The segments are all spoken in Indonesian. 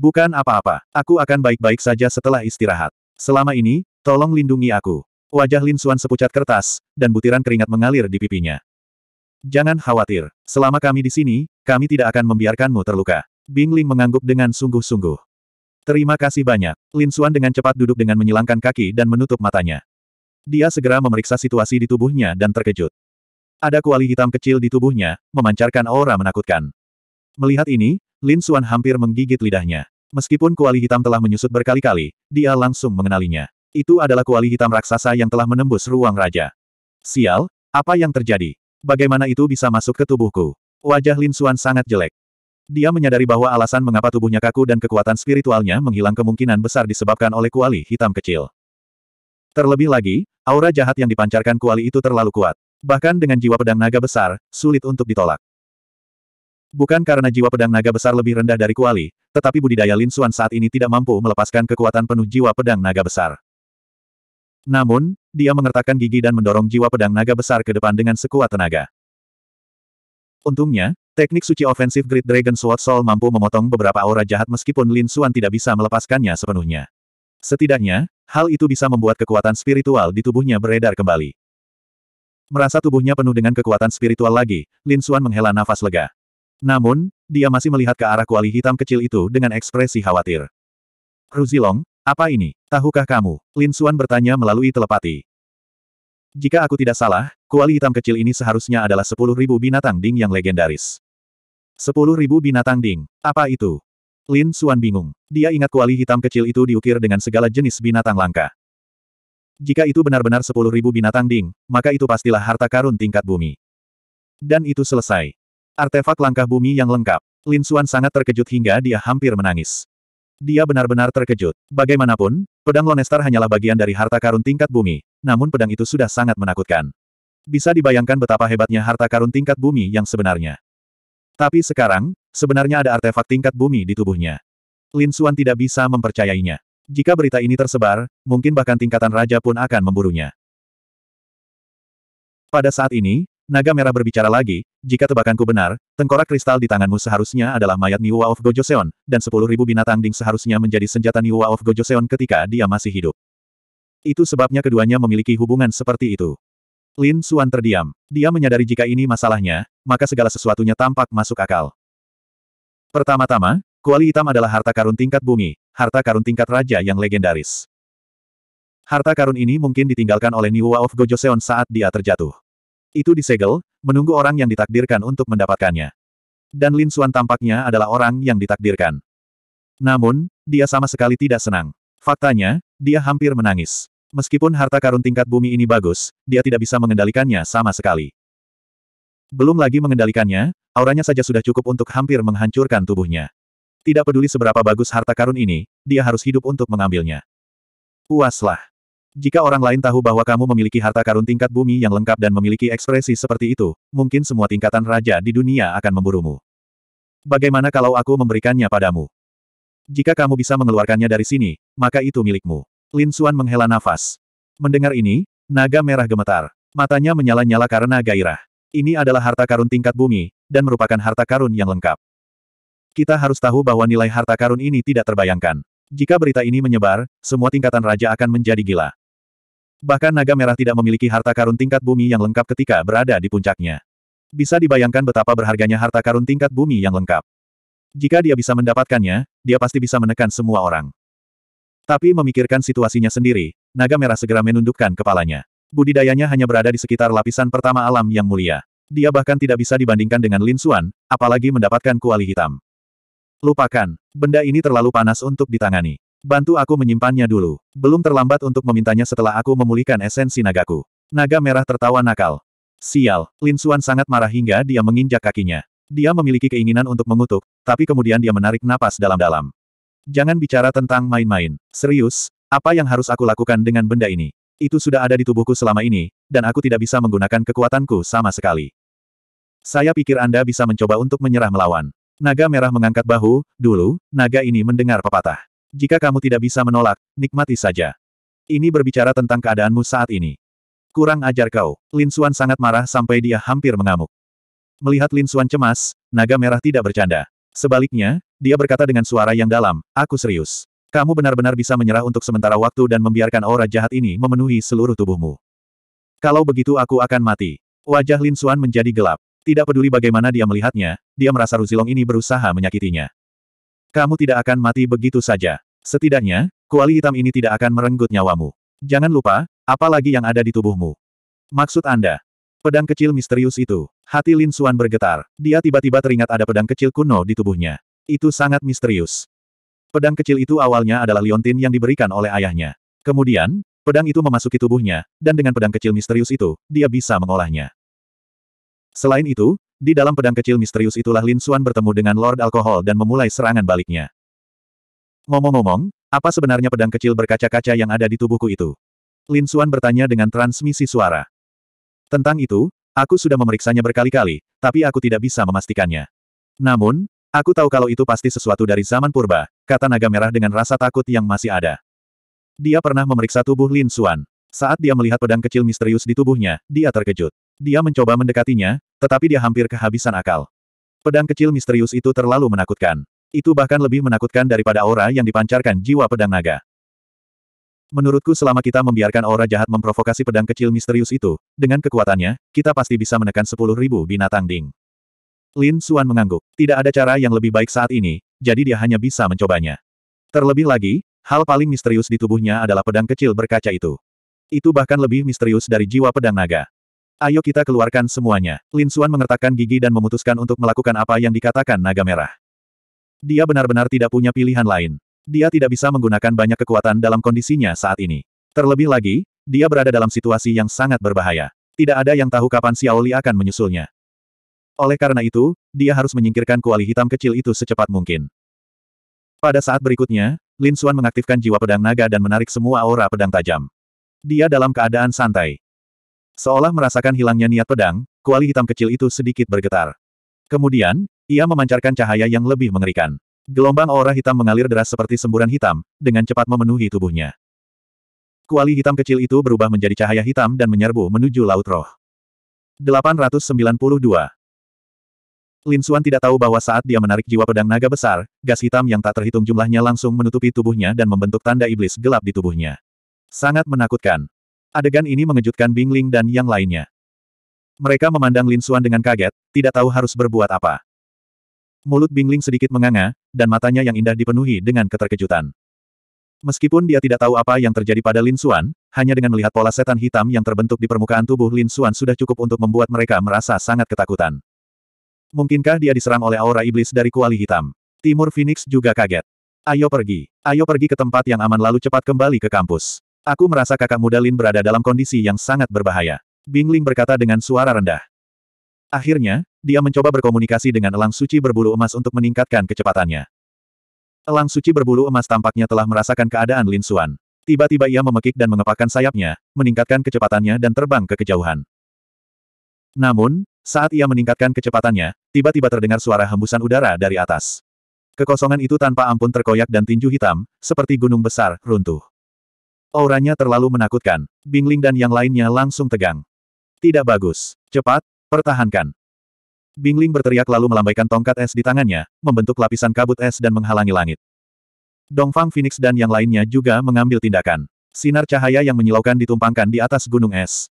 Bukan apa-apa. Aku akan baik-baik saja setelah istirahat. Selama ini, tolong lindungi aku. Wajah Lin Suan sepucat kertas, dan butiran keringat mengalir di pipinya. Jangan khawatir. Selama kami di sini, kami tidak akan membiarkanmu terluka. Bing Ling mengangguk dengan sungguh-sungguh. Terima kasih banyak. Lin Suan dengan cepat duduk dengan menyilangkan kaki dan menutup matanya. Dia segera memeriksa situasi di tubuhnya dan terkejut. Ada kuali hitam kecil di tubuhnya, memancarkan aura menakutkan. Melihat ini, Lin Xuan hampir menggigit lidahnya. Meskipun kuali hitam telah menyusut berkali-kali, dia langsung mengenalinya. Itu adalah kuali hitam raksasa yang telah menembus ruang raja. Sial, apa yang terjadi? Bagaimana itu bisa masuk ke tubuhku? Wajah Lin Xuan sangat jelek. Dia menyadari bahwa alasan mengapa tubuhnya kaku dan kekuatan spiritualnya menghilang kemungkinan besar disebabkan oleh kuali hitam kecil. Terlebih lagi, aura jahat yang dipancarkan kuali itu terlalu kuat. Bahkan dengan jiwa pedang naga besar, sulit untuk ditolak. Bukan karena jiwa pedang naga besar lebih rendah dari kuali, tetapi budidaya Lin Xuan saat ini tidak mampu melepaskan kekuatan penuh jiwa pedang naga besar. Namun, dia mengertakkan gigi dan mendorong jiwa pedang naga besar ke depan dengan sekuat tenaga. Untungnya, teknik suci ofensif Great Dragon Sword Soul mampu memotong beberapa aura jahat meskipun Lin Xuan tidak bisa melepaskannya sepenuhnya. Setidaknya, hal itu bisa membuat kekuatan spiritual di tubuhnya beredar kembali. Merasa tubuhnya penuh dengan kekuatan spiritual lagi, Lin Xuan menghela nafas lega. Namun, dia masih melihat ke arah kuali hitam kecil itu dengan ekspresi khawatir. Ruzilong, apa ini? Tahukah kamu? Lin Xuan bertanya melalui telepati. Jika aku tidak salah, kuali hitam kecil ini seharusnya adalah 10.000 binatang ding yang legendaris. 10.000 binatang ding. Apa itu? Lin Xuan bingung. Dia ingat kuali hitam kecil itu diukir dengan segala jenis binatang langka. Jika itu benar-benar 10.000 binatang ding, maka itu pastilah harta karun tingkat bumi. Dan itu selesai. Artefak langkah bumi yang lengkap. Lin Xuan sangat terkejut hingga dia hampir menangis. Dia benar-benar terkejut. Bagaimanapun, pedang Lonestar hanyalah bagian dari harta karun tingkat bumi, namun pedang itu sudah sangat menakutkan. Bisa dibayangkan betapa hebatnya harta karun tingkat bumi yang sebenarnya. Tapi sekarang, sebenarnya ada artefak tingkat bumi di tubuhnya. Lin Xuan tidak bisa mempercayainya. Jika berita ini tersebar, mungkin bahkan tingkatan raja pun akan memburunya. Pada saat ini, Naga Merah berbicara lagi, jika tebakanku benar, tengkorak kristal di tanganmu seharusnya adalah mayat Niwa of Gojoseon, dan sepuluh ribu binatang ding seharusnya menjadi senjata Niwa of Gojoseon ketika dia masih hidup. Itu sebabnya keduanya memiliki hubungan seperti itu. Lin Suan terdiam. Dia menyadari jika ini masalahnya, maka segala sesuatunya tampak masuk akal. Pertama-tama, kuali hitam adalah harta karun tingkat bumi, harta karun tingkat raja yang legendaris. Harta karun ini mungkin ditinggalkan oleh Niwa of Gojoseon saat dia terjatuh. Itu disegel, menunggu orang yang ditakdirkan untuk mendapatkannya. Dan Lin Xuan tampaknya adalah orang yang ditakdirkan. Namun, dia sama sekali tidak senang. Faktanya, dia hampir menangis. Meskipun harta karun tingkat bumi ini bagus, dia tidak bisa mengendalikannya sama sekali. Belum lagi mengendalikannya, auranya saja sudah cukup untuk hampir menghancurkan tubuhnya. Tidak peduli seberapa bagus harta karun ini, dia harus hidup untuk mengambilnya. Puaslah. Jika orang lain tahu bahwa kamu memiliki harta karun tingkat bumi yang lengkap dan memiliki ekspresi seperti itu, mungkin semua tingkatan raja di dunia akan memburumu. Bagaimana kalau aku memberikannya padamu? Jika kamu bisa mengeluarkannya dari sini, maka itu milikmu. Lin Xuan menghela nafas. Mendengar ini, naga merah gemetar. Matanya menyala-nyala karena gairah. Ini adalah harta karun tingkat bumi, dan merupakan harta karun yang lengkap. Kita harus tahu bahwa nilai harta karun ini tidak terbayangkan. Jika berita ini menyebar, semua tingkatan raja akan menjadi gila. Bahkan naga merah tidak memiliki harta karun tingkat bumi yang lengkap ketika berada di puncaknya. Bisa dibayangkan betapa berharganya harta karun tingkat bumi yang lengkap. Jika dia bisa mendapatkannya, dia pasti bisa menekan semua orang. Tapi memikirkan situasinya sendiri, naga merah segera menundukkan kepalanya. Budidayanya hanya berada di sekitar lapisan pertama alam yang mulia. Dia bahkan tidak bisa dibandingkan dengan Lin Xuan, apalagi mendapatkan kuali hitam. Lupakan, benda ini terlalu panas untuk ditangani. Bantu aku menyimpannya dulu. Belum terlambat untuk memintanya setelah aku memulihkan esensi nagaku. Naga merah tertawa nakal. Sial, Lin Suan sangat marah hingga dia menginjak kakinya. Dia memiliki keinginan untuk mengutuk, tapi kemudian dia menarik napas dalam-dalam. Jangan bicara tentang main-main. Serius, apa yang harus aku lakukan dengan benda ini? Itu sudah ada di tubuhku selama ini, dan aku tidak bisa menggunakan kekuatanku sama sekali. Saya pikir Anda bisa mencoba untuk menyerah melawan. Naga merah mengangkat bahu, dulu, naga ini mendengar pepatah. Jika kamu tidak bisa menolak, nikmati saja. Ini berbicara tentang keadaanmu saat ini. Kurang ajar kau. Lin Xuan sangat marah sampai dia hampir mengamuk. Melihat Lin Xuan cemas, naga merah tidak bercanda. Sebaliknya, dia berkata dengan suara yang dalam, aku serius. Kamu benar-benar bisa menyerah untuk sementara waktu dan membiarkan aura jahat ini memenuhi seluruh tubuhmu. Kalau begitu aku akan mati. Wajah Lin Xuan menjadi gelap. Tidak peduli bagaimana dia melihatnya, dia merasa Ruzilong ini berusaha menyakitinya. Kamu tidak akan mati begitu saja. Setidaknya, kuali hitam ini tidak akan merenggut nyawamu. Jangan lupa, apalagi yang ada di tubuhmu. Maksud Anda? Pedang kecil misterius itu. Hati Lin Suan bergetar. Dia tiba-tiba teringat ada pedang kecil kuno di tubuhnya. Itu sangat misterius. Pedang kecil itu awalnya adalah liontin yang diberikan oleh ayahnya. Kemudian, pedang itu memasuki tubuhnya, dan dengan pedang kecil misterius itu, dia bisa mengolahnya. Selain itu, di dalam pedang kecil misterius itulah Lin Suan bertemu dengan Lord Alkohol dan memulai serangan baliknya. Ngomong-ngomong, apa sebenarnya pedang kecil berkaca-kaca yang ada di tubuhku itu? Lin Suan bertanya dengan transmisi suara. Tentang itu, aku sudah memeriksanya berkali-kali, tapi aku tidak bisa memastikannya. Namun, aku tahu kalau itu pasti sesuatu dari zaman purba, kata naga merah dengan rasa takut yang masih ada. Dia pernah memeriksa tubuh Lin Suan Saat dia melihat pedang kecil misterius di tubuhnya, dia terkejut. Dia mencoba mendekatinya, tetapi dia hampir kehabisan akal. Pedang kecil misterius itu terlalu menakutkan. Itu bahkan lebih menakutkan daripada aura yang dipancarkan jiwa pedang naga. Menurutku selama kita membiarkan aura jahat memprovokasi pedang kecil misterius itu, dengan kekuatannya, kita pasti bisa menekan sepuluh ribu binatang ding. Lin Suan mengangguk. Tidak ada cara yang lebih baik saat ini, jadi dia hanya bisa mencobanya. Terlebih lagi, hal paling misterius di tubuhnya adalah pedang kecil berkaca itu. Itu bahkan lebih misterius dari jiwa pedang naga. Ayo kita keluarkan semuanya. Lin Suan mengertakkan gigi dan memutuskan untuk melakukan apa yang dikatakan naga merah. Dia benar-benar tidak punya pilihan lain. Dia tidak bisa menggunakan banyak kekuatan dalam kondisinya saat ini. Terlebih lagi, dia berada dalam situasi yang sangat berbahaya. Tidak ada yang tahu kapan Xiaoli akan menyusulnya. Oleh karena itu, dia harus menyingkirkan kuali hitam kecil itu secepat mungkin. Pada saat berikutnya, Lin Suan mengaktifkan jiwa pedang naga dan menarik semua aura pedang tajam. Dia dalam keadaan santai. Seolah merasakan hilangnya niat pedang, kuali hitam kecil itu sedikit bergetar. Kemudian, ia memancarkan cahaya yang lebih mengerikan. Gelombang aura hitam mengalir deras seperti semburan hitam, dengan cepat memenuhi tubuhnya. Kuali hitam kecil itu berubah menjadi cahaya hitam dan menyerbu menuju Laut Roh. 892 Lin Xuan tidak tahu bahwa saat dia menarik jiwa pedang naga besar, gas hitam yang tak terhitung jumlahnya langsung menutupi tubuhnya dan membentuk tanda iblis gelap di tubuhnya. Sangat menakutkan. Adegan ini mengejutkan Bing Ling dan yang lainnya. Mereka memandang Lin Xuan dengan kaget, tidak tahu harus berbuat apa. Mulut Bing Ling sedikit menganga, dan matanya yang indah dipenuhi dengan keterkejutan. Meskipun dia tidak tahu apa yang terjadi pada Lin Xuan, hanya dengan melihat pola setan hitam yang terbentuk di permukaan tubuh Lin Xuan sudah cukup untuk membuat mereka merasa sangat ketakutan. Mungkinkah dia diserang oleh aura iblis dari kuali hitam? Timur Phoenix juga kaget. Ayo pergi. Ayo pergi ke tempat yang aman lalu cepat kembali ke kampus. Aku merasa kakak muda Lin berada dalam kondisi yang sangat berbahaya. Bingling berkata dengan suara rendah. Akhirnya, dia mencoba berkomunikasi dengan elang suci berbulu emas untuk meningkatkan kecepatannya. Elang suci berbulu emas tampaknya telah merasakan keadaan Lin Suan. Tiba-tiba ia memekik dan mengepakkan sayapnya, meningkatkan kecepatannya dan terbang ke kejauhan. Namun, saat ia meningkatkan kecepatannya, tiba-tiba terdengar suara hembusan udara dari atas. Kekosongan itu tanpa ampun terkoyak dan tinju hitam, seperti gunung besar, runtuh. Auranya terlalu menakutkan. Bingling dan yang lainnya langsung tegang. Tidak bagus. Cepat, pertahankan. Bingling berteriak lalu melambaikan tongkat es di tangannya, membentuk lapisan kabut es dan menghalangi langit. Dongfang Phoenix dan yang lainnya juga mengambil tindakan. Sinar cahaya yang menyilaukan ditumpangkan di atas gunung es.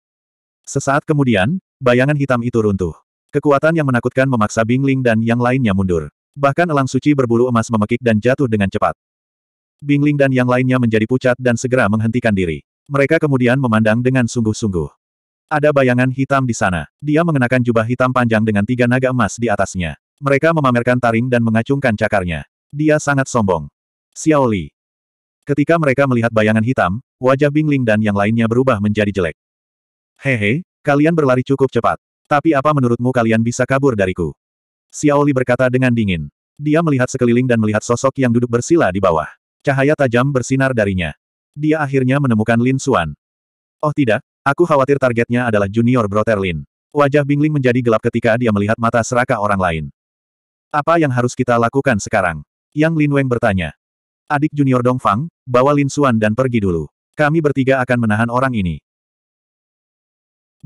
Sesaat kemudian, bayangan hitam itu runtuh. Kekuatan yang menakutkan memaksa Bingling dan yang lainnya mundur. Bahkan Elang Suci berbulu emas memekik dan jatuh dengan cepat. Bingling dan yang lainnya menjadi pucat dan segera menghentikan diri. Mereka kemudian memandang dengan sungguh-sungguh. Ada bayangan hitam di sana. Dia mengenakan jubah hitam panjang dengan tiga naga emas di atasnya. Mereka memamerkan taring dan mengacungkan cakarnya. Dia sangat sombong. Xiaoli. Ketika mereka melihat bayangan hitam, wajah Bingling dan yang lainnya berubah menjadi jelek. Hehe, kalian berlari cukup cepat. Tapi apa menurutmu kalian bisa kabur dariku? Xiaoli berkata dengan dingin. Dia melihat sekeliling dan melihat sosok yang duduk bersila di bawah. Cahaya tajam bersinar darinya. Dia akhirnya menemukan Lin Xuan. Oh tidak, aku khawatir targetnya adalah junior brother Lin. Wajah Bingling menjadi gelap ketika dia melihat mata seraka orang lain. Apa yang harus kita lakukan sekarang? Yang Lin Weng bertanya. Adik junior Dong Fang, bawa Lin Xuan dan pergi dulu. Kami bertiga akan menahan orang ini.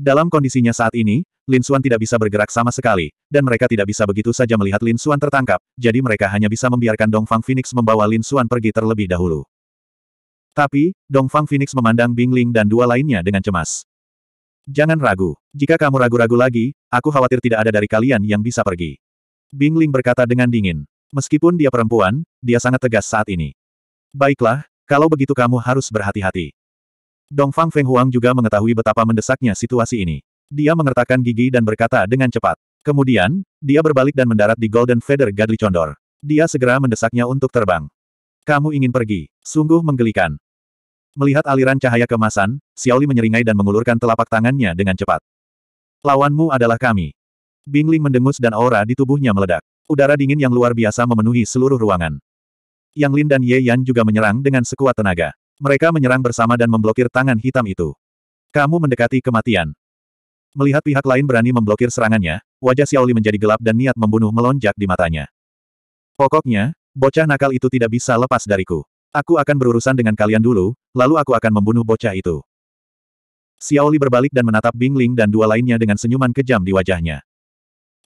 Dalam kondisinya saat ini, Lin Suan tidak bisa bergerak sama sekali, dan mereka tidak bisa begitu saja melihat Lin Suan tertangkap, jadi mereka hanya bisa membiarkan Dongfang Phoenix membawa Lin Suan pergi terlebih dahulu. Tapi, Dongfang Phoenix memandang Bing Ling dan dua lainnya dengan cemas. Jangan ragu. Jika kamu ragu-ragu lagi, aku khawatir tidak ada dari kalian yang bisa pergi. Bing Ling berkata dengan dingin. Meskipun dia perempuan, dia sangat tegas saat ini. Baiklah, kalau begitu kamu harus berhati-hati. Dongfang Huang juga mengetahui betapa mendesaknya situasi ini. Dia mengertakkan gigi dan berkata dengan cepat. Kemudian, dia berbalik dan mendarat di Golden Feather Gadli Condor. Dia segera mendesaknya untuk terbang. Kamu ingin pergi. Sungguh menggelikan. Melihat aliran cahaya kemasan, Xiaoli menyeringai dan mengulurkan telapak tangannya dengan cepat. Lawanmu adalah kami. Bingling mendengus dan aura di tubuhnya meledak. Udara dingin yang luar biasa memenuhi seluruh ruangan. Yang Lin dan Ye Yan juga menyerang dengan sekuat tenaga. Mereka menyerang bersama dan memblokir tangan hitam itu. Kamu mendekati kematian. Melihat pihak lain berani memblokir serangannya, wajah Xiaoli menjadi gelap dan niat membunuh melonjak di matanya. Pokoknya, bocah nakal itu tidak bisa lepas dariku. Aku akan berurusan dengan kalian dulu, lalu aku akan membunuh bocah itu. Xiaoli berbalik dan menatap Bingling dan dua lainnya dengan senyuman kejam di wajahnya.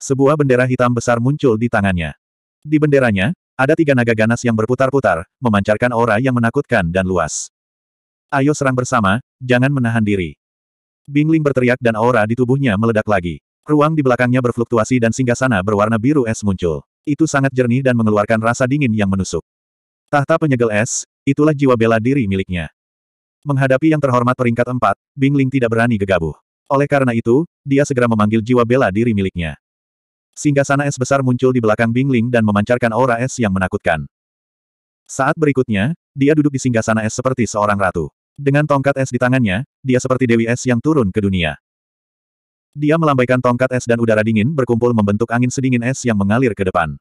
Sebuah bendera hitam besar muncul di tangannya. Di benderanya, ada tiga naga ganas yang berputar-putar, memancarkan aura yang menakutkan dan luas. Ayo serang bersama, jangan menahan diri. Bingling berteriak dan aura di tubuhnya meledak lagi. Ruang di belakangnya berfluktuasi dan singgasana berwarna biru es muncul. Itu sangat jernih dan mengeluarkan rasa dingin yang menusuk. Tahta penyegel es, itulah jiwa bela diri miliknya. Menghadapi yang terhormat peringkat empat, Bingling tidak berani gegabah. Oleh karena itu, dia segera memanggil jiwa bela diri miliknya. Singgasana es besar muncul di belakang Bingling dan memancarkan aura es yang menakutkan. Saat berikutnya, dia duduk di singgasana es seperti seorang ratu. Dengan tongkat es di tangannya, dia seperti dewi es yang turun ke dunia. Dia melambaikan tongkat es dan udara dingin berkumpul membentuk angin sedingin es yang mengalir ke depan.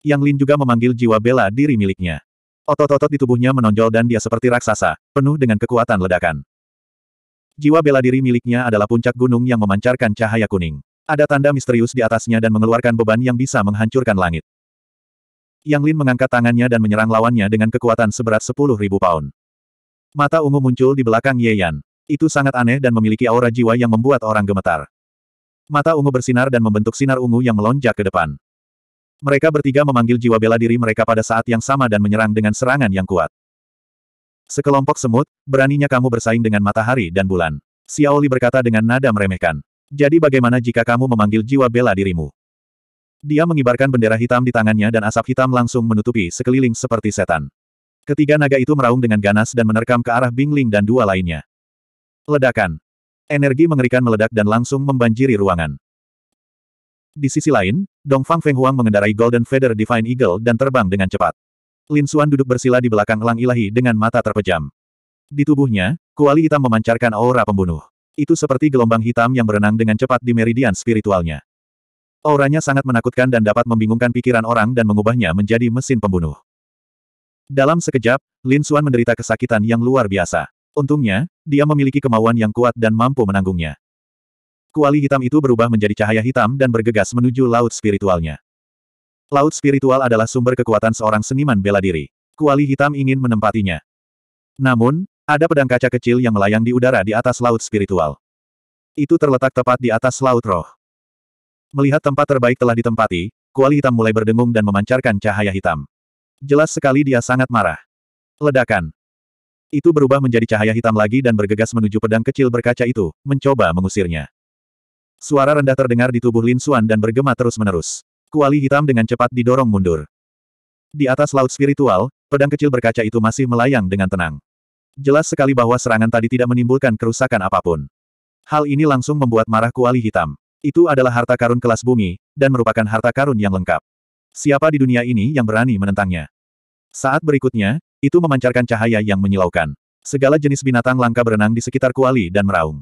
Yang Lin juga memanggil jiwa bela diri miliknya. Otot-otot di tubuhnya menonjol dan dia seperti raksasa, penuh dengan kekuatan ledakan. Jiwa bela diri miliknya adalah puncak gunung yang memancarkan cahaya kuning. Ada tanda misterius di atasnya dan mengeluarkan beban yang bisa menghancurkan langit. Yang Lin mengangkat tangannya dan menyerang lawannya dengan kekuatan seberat sepuluh ribu pound. Mata ungu muncul di belakang Ye Yan. Itu sangat aneh dan memiliki aura jiwa yang membuat orang gemetar. Mata ungu bersinar dan membentuk sinar ungu yang melonjak ke depan. Mereka bertiga memanggil jiwa bela diri mereka pada saat yang sama dan menyerang dengan serangan yang kuat. Sekelompok semut, beraninya kamu bersaing dengan matahari dan bulan. Xiaoli berkata dengan nada meremehkan. Jadi bagaimana jika kamu memanggil jiwa bela dirimu? Dia mengibarkan bendera hitam di tangannya dan asap hitam langsung menutupi sekeliling seperti setan. Ketiga naga itu meraung dengan ganas dan menerkam ke arah Bingling dan dua lainnya. Ledakan. Energi mengerikan meledak dan langsung membanjiri ruangan. Di sisi lain, Dongfang Huang mengendarai Golden Feather Divine Eagle dan terbang dengan cepat. Lin Xuan duduk bersila di belakang Elang Ilahi dengan mata terpejam. Di tubuhnya, kuali hitam memancarkan aura pembunuh. Itu seperti gelombang hitam yang berenang dengan cepat di meridian spiritualnya. Auranya sangat menakutkan dan dapat membingungkan pikiran orang dan mengubahnya menjadi mesin pembunuh. Dalam sekejap, Lin Xuan menderita kesakitan yang luar biasa. Untungnya, dia memiliki kemauan yang kuat dan mampu menanggungnya. Kuali hitam itu berubah menjadi cahaya hitam dan bergegas menuju laut spiritualnya. Laut spiritual adalah sumber kekuatan seorang seniman bela diri. Kuali hitam ingin menempatinya. Namun, ada pedang kaca kecil yang melayang di udara di atas laut spiritual. Itu terletak tepat di atas laut roh. Melihat tempat terbaik telah ditempati, kuali hitam mulai berdengung dan memancarkan cahaya hitam. Jelas sekali dia sangat marah. Ledakan. Itu berubah menjadi cahaya hitam lagi dan bergegas menuju pedang kecil berkaca itu, mencoba mengusirnya. Suara rendah terdengar di tubuh Lin Xuan dan bergema terus-menerus. Kuali hitam dengan cepat didorong mundur. Di atas laut spiritual, pedang kecil berkaca itu masih melayang dengan tenang. Jelas sekali bahwa serangan tadi tidak menimbulkan kerusakan apapun. Hal ini langsung membuat marah kuali hitam. Itu adalah harta karun kelas bumi, dan merupakan harta karun yang lengkap. Siapa di dunia ini yang berani menentangnya? Saat berikutnya, itu memancarkan cahaya yang menyilaukan. Segala jenis binatang langka berenang di sekitar kuali dan meraung.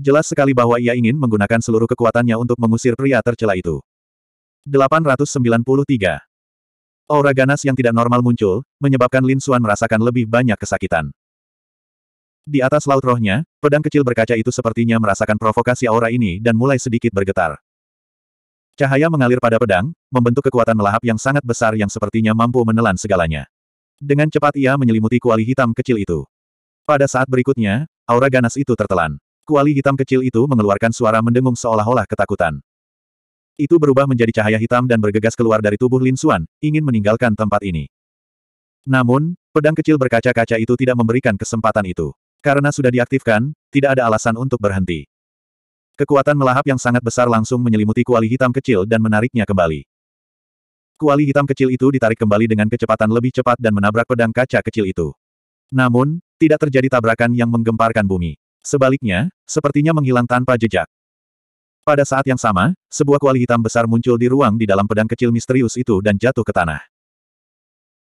Jelas sekali bahwa ia ingin menggunakan seluruh kekuatannya untuk mengusir pria tercela itu. 893 Aura ganas yang tidak normal muncul, menyebabkan Lin Suan merasakan lebih banyak kesakitan. Di atas laut rohnya, pedang kecil berkaca itu sepertinya merasakan provokasi aura ini dan mulai sedikit bergetar. Cahaya mengalir pada pedang, membentuk kekuatan melahap yang sangat besar yang sepertinya mampu menelan segalanya. Dengan cepat ia menyelimuti kuali hitam kecil itu. Pada saat berikutnya, aura ganas itu tertelan. Kuali hitam kecil itu mengeluarkan suara mendengung seolah-olah ketakutan. Itu berubah menjadi cahaya hitam dan bergegas keluar dari tubuh Lin Suan, ingin meninggalkan tempat ini. Namun, pedang kecil berkaca-kaca itu tidak memberikan kesempatan itu. Karena sudah diaktifkan, tidak ada alasan untuk berhenti. Kekuatan melahap yang sangat besar langsung menyelimuti kuali hitam kecil dan menariknya kembali. Kuali hitam kecil itu ditarik kembali dengan kecepatan lebih cepat dan menabrak pedang kaca kecil itu. Namun, tidak terjadi tabrakan yang menggemparkan bumi. Sebaliknya, sepertinya menghilang tanpa jejak. Pada saat yang sama, sebuah kuali hitam besar muncul di ruang di dalam pedang kecil misterius itu dan jatuh ke tanah.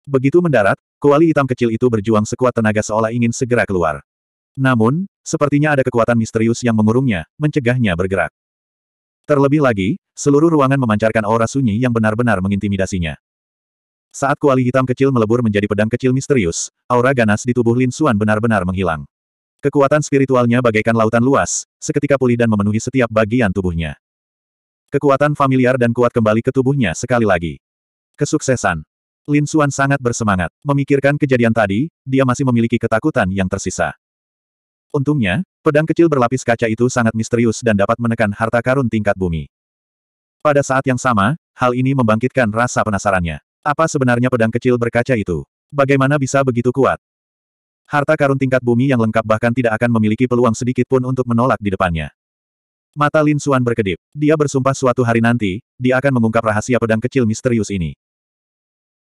Begitu mendarat, kuali hitam kecil itu berjuang sekuat tenaga seolah ingin segera keluar. Namun, sepertinya ada kekuatan misterius yang mengurungnya, mencegahnya bergerak. Terlebih lagi, seluruh ruangan memancarkan aura sunyi yang benar-benar mengintimidasinya. Saat kuali hitam kecil melebur menjadi pedang kecil misterius, aura ganas di tubuh Lin Xuan benar-benar menghilang. Kekuatan spiritualnya bagaikan lautan luas, seketika pulih dan memenuhi setiap bagian tubuhnya. Kekuatan familiar dan kuat kembali ke tubuhnya sekali lagi. Kesuksesan. Lin Xuan sangat bersemangat. Memikirkan kejadian tadi, dia masih memiliki ketakutan yang tersisa. Untungnya, pedang kecil berlapis kaca itu sangat misterius dan dapat menekan harta karun tingkat bumi. Pada saat yang sama, hal ini membangkitkan rasa penasarannya. Apa sebenarnya pedang kecil berkaca itu? Bagaimana bisa begitu kuat? Harta karun tingkat bumi yang lengkap bahkan tidak akan memiliki peluang sedikit pun untuk menolak di depannya. Mata Lin Xuan berkedip. Dia bersumpah suatu hari nanti, dia akan mengungkap rahasia pedang kecil misterius ini.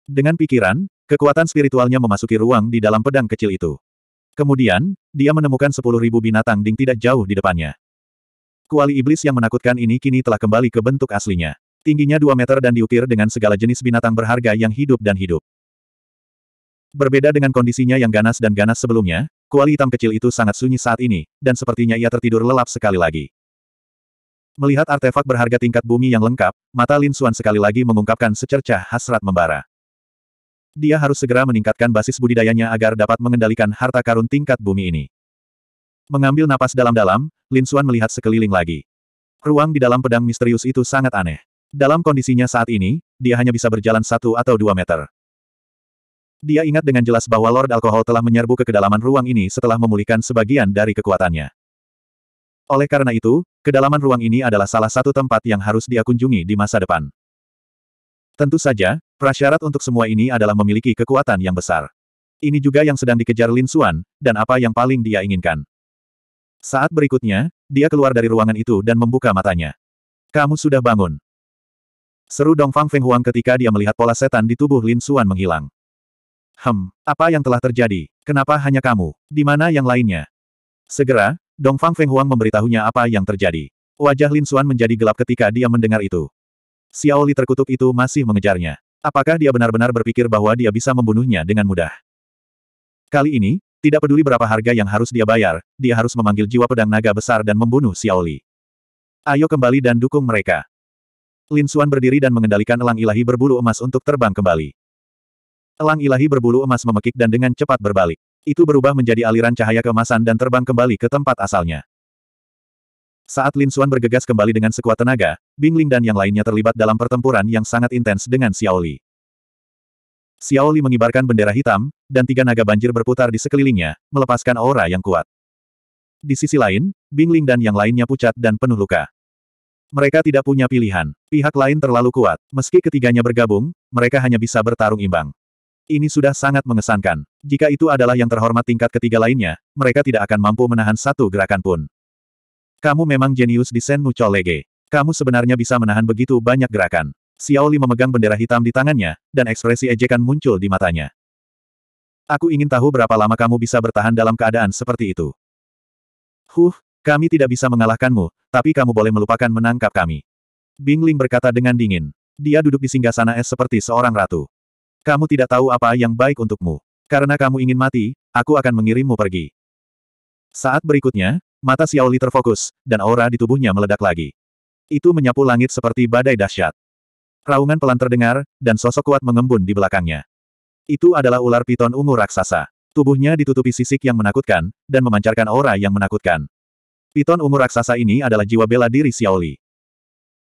Dengan pikiran, kekuatan spiritualnya memasuki ruang di dalam pedang kecil itu. Kemudian, dia menemukan sepuluh ribu binatang ding tidak jauh di depannya. Kuali iblis yang menakutkan ini kini telah kembali ke bentuk aslinya. Tingginya dua meter dan diukir dengan segala jenis binatang berharga yang hidup dan hidup. Berbeda dengan kondisinya yang ganas dan ganas sebelumnya, kuali hitam kecil itu sangat sunyi saat ini, dan sepertinya ia tertidur lelap sekali lagi. Melihat artefak berharga tingkat bumi yang lengkap, mata Lin Xuan sekali lagi mengungkapkan secercah hasrat membara. Dia harus segera meningkatkan basis budidayanya agar dapat mengendalikan harta karun tingkat bumi ini. Mengambil napas dalam-dalam, Lin Xuan melihat sekeliling lagi. Ruang di dalam pedang misterius itu sangat aneh. Dalam kondisinya saat ini, dia hanya bisa berjalan satu atau dua meter. Dia ingat dengan jelas bahwa Lord Alkohol telah menyerbu ke kedalaman ruang ini setelah memulihkan sebagian dari kekuatannya. Oleh karena itu, kedalaman ruang ini adalah salah satu tempat yang harus dia kunjungi di masa depan. Tentu saja, prasyarat untuk semua ini adalah memiliki kekuatan yang besar. Ini juga yang sedang dikejar Lin Xuan, dan apa yang paling dia inginkan. Saat berikutnya, dia keluar dari ruangan itu dan membuka matanya. Kamu sudah bangun. Seru Dong Fang Feng Huang ketika dia melihat pola setan di tubuh Lin Xuan menghilang. Hem, apa yang telah terjadi? Kenapa hanya kamu? Di mana yang lainnya? Segera, Dong Fang Feng Huang memberitahunya apa yang terjadi. Wajah Lin Xuan menjadi gelap ketika dia mendengar itu. Xiao Li terkutuk itu masih mengejarnya. Apakah dia benar-benar berpikir bahwa dia bisa membunuhnya dengan mudah? Kali ini, tidak peduli berapa harga yang harus dia bayar, dia harus memanggil jiwa pedang naga besar dan membunuh Xiao Li. Ayo kembali dan dukung mereka. Lin Xuan berdiri dan mengendalikan elang ilahi berbulu emas untuk terbang kembali. Elang ilahi berbulu emas memekik dan dengan cepat berbalik. Itu berubah menjadi aliran cahaya kemasan dan terbang kembali ke tempat asalnya. Saat Lin Xuan bergegas kembali dengan sekuat tenaga, Bing Ling dan yang lainnya terlibat dalam pertempuran yang sangat intens dengan Xiaoli. Xiaoli mengibarkan bendera hitam, dan tiga naga banjir berputar di sekelilingnya, melepaskan aura yang kuat. Di sisi lain, Bing Ling dan yang lainnya pucat dan penuh luka. Mereka tidak punya pilihan. Pihak lain terlalu kuat. Meski ketiganya bergabung, mereka hanya bisa bertarung imbang. Ini sudah sangat mengesankan. Jika itu adalah yang terhormat tingkat ketiga lainnya, mereka tidak akan mampu menahan satu gerakan pun. Kamu memang jenius di Sen Mucho Lege. Kamu sebenarnya bisa menahan begitu banyak gerakan. Xiao Li memegang bendera hitam di tangannya, dan ekspresi ejekan muncul di matanya. Aku ingin tahu berapa lama kamu bisa bertahan dalam keadaan seperti itu. Huh, kami tidak bisa mengalahkanmu, tapi kamu boleh melupakan menangkap kami. Bingling berkata dengan dingin. Dia duduk di singgasana es seperti seorang ratu. Kamu tidak tahu apa yang baik untukmu. Karena kamu ingin mati, aku akan mengirimmu pergi. Saat berikutnya, mata Xiaoli terfokus, dan aura di tubuhnya meledak lagi. Itu menyapu langit seperti badai dahsyat. Raungan pelan terdengar, dan sosok kuat mengembun di belakangnya. Itu adalah ular piton ungu raksasa. Tubuhnya ditutupi sisik yang menakutkan, dan memancarkan aura yang menakutkan. Piton ungu raksasa ini adalah jiwa bela diri Xiaoli.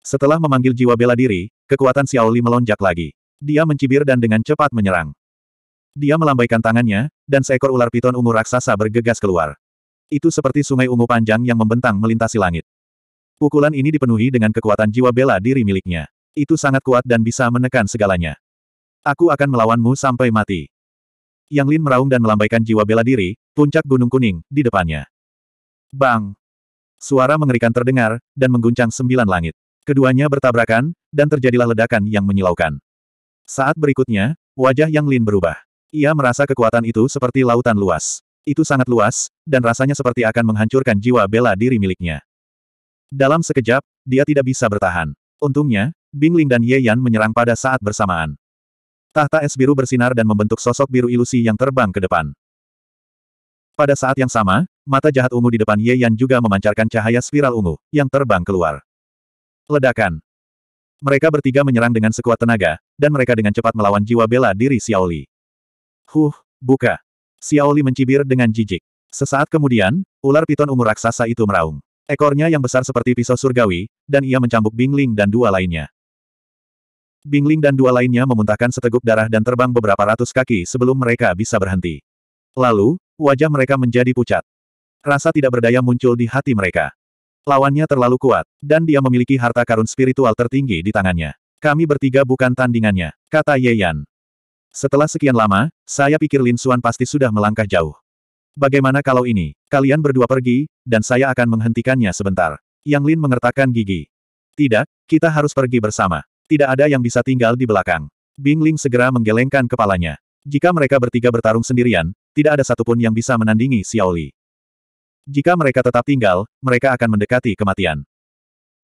Setelah memanggil jiwa bela diri, kekuatan Xiaoli melonjak lagi. Dia mencibir dan dengan cepat menyerang. Dia melambaikan tangannya, dan seekor ular piton ungu raksasa bergegas keluar. Itu seperti sungai ungu panjang yang membentang melintasi langit. Pukulan ini dipenuhi dengan kekuatan jiwa bela diri miliknya. Itu sangat kuat dan bisa menekan segalanya. Aku akan melawanmu sampai mati. Yang Lin meraung dan melambaikan jiwa bela diri, puncak gunung kuning, di depannya. Bang! Suara mengerikan terdengar, dan mengguncang sembilan langit. Keduanya bertabrakan, dan terjadilah ledakan yang menyilaukan. Saat berikutnya, wajah Yang Lin berubah. Ia merasa kekuatan itu seperti lautan luas. Itu sangat luas, dan rasanya seperti akan menghancurkan jiwa bela diri miliknya. Dalam sekejap, dia tidak bisa bertahan. Untungnya, Bing Ling dan Ye Yan menyerang pada saat bersamaan. Tahta es biru bersinar dan membentuk sosok biru ilusi yang terbang ke depan. Pada saat yang sama, mata jahat ungu di depan Ye Yan juga memancarkan cahaya spiral ungu, yang terbang keluar. Ledakan. Mereka bertiga menyerang dengan sekuat tenaga, dan mereka dengan cepat melawan jiwa bela diri Xiaoli. Huh, buka. Xiaoli mencibir dengan jijik. Sesaat kemudian, ular piton ungu raksasa itu meraung. Ekornya yang besar seperti pisau surgawi, dan ia mencambuk Bingling dan dua lainnya. Bingling dan dua lainnya memuntahkan seteguk darah dan terbang beberapa ratus kaki sebelum mereka bisa berhenti. Lalu, wajah mereka menjadi pucat. Rasa tidak berdaya muncul di hati mereka. Lawannya terlalu kuat, dan dia memiliki harta karun spiritual tertinggi di tangannya. Kami bertiga bukan tandingannya, kata Ye Yan. Setelah sekian lama, saya pikir Lin Xuan pasti sudah melangkah jauh. Bagaimana kalau ini, kalian berdua pergi, dan saya akan menghentikannya sebentar. Yang Lin mengertakkan gigi. Tidak, kita harus pergi bersama. Tidak ada yang bisa tinggal di belakang. Bing Ling segera menggelengkan kepalanya. Jika mereka bertiga bertarung sendirian, tidak ada satupun yang bisa menandingi Xiaoli. Jika mereka tetap tinggal, mereka akan mendekati kematian.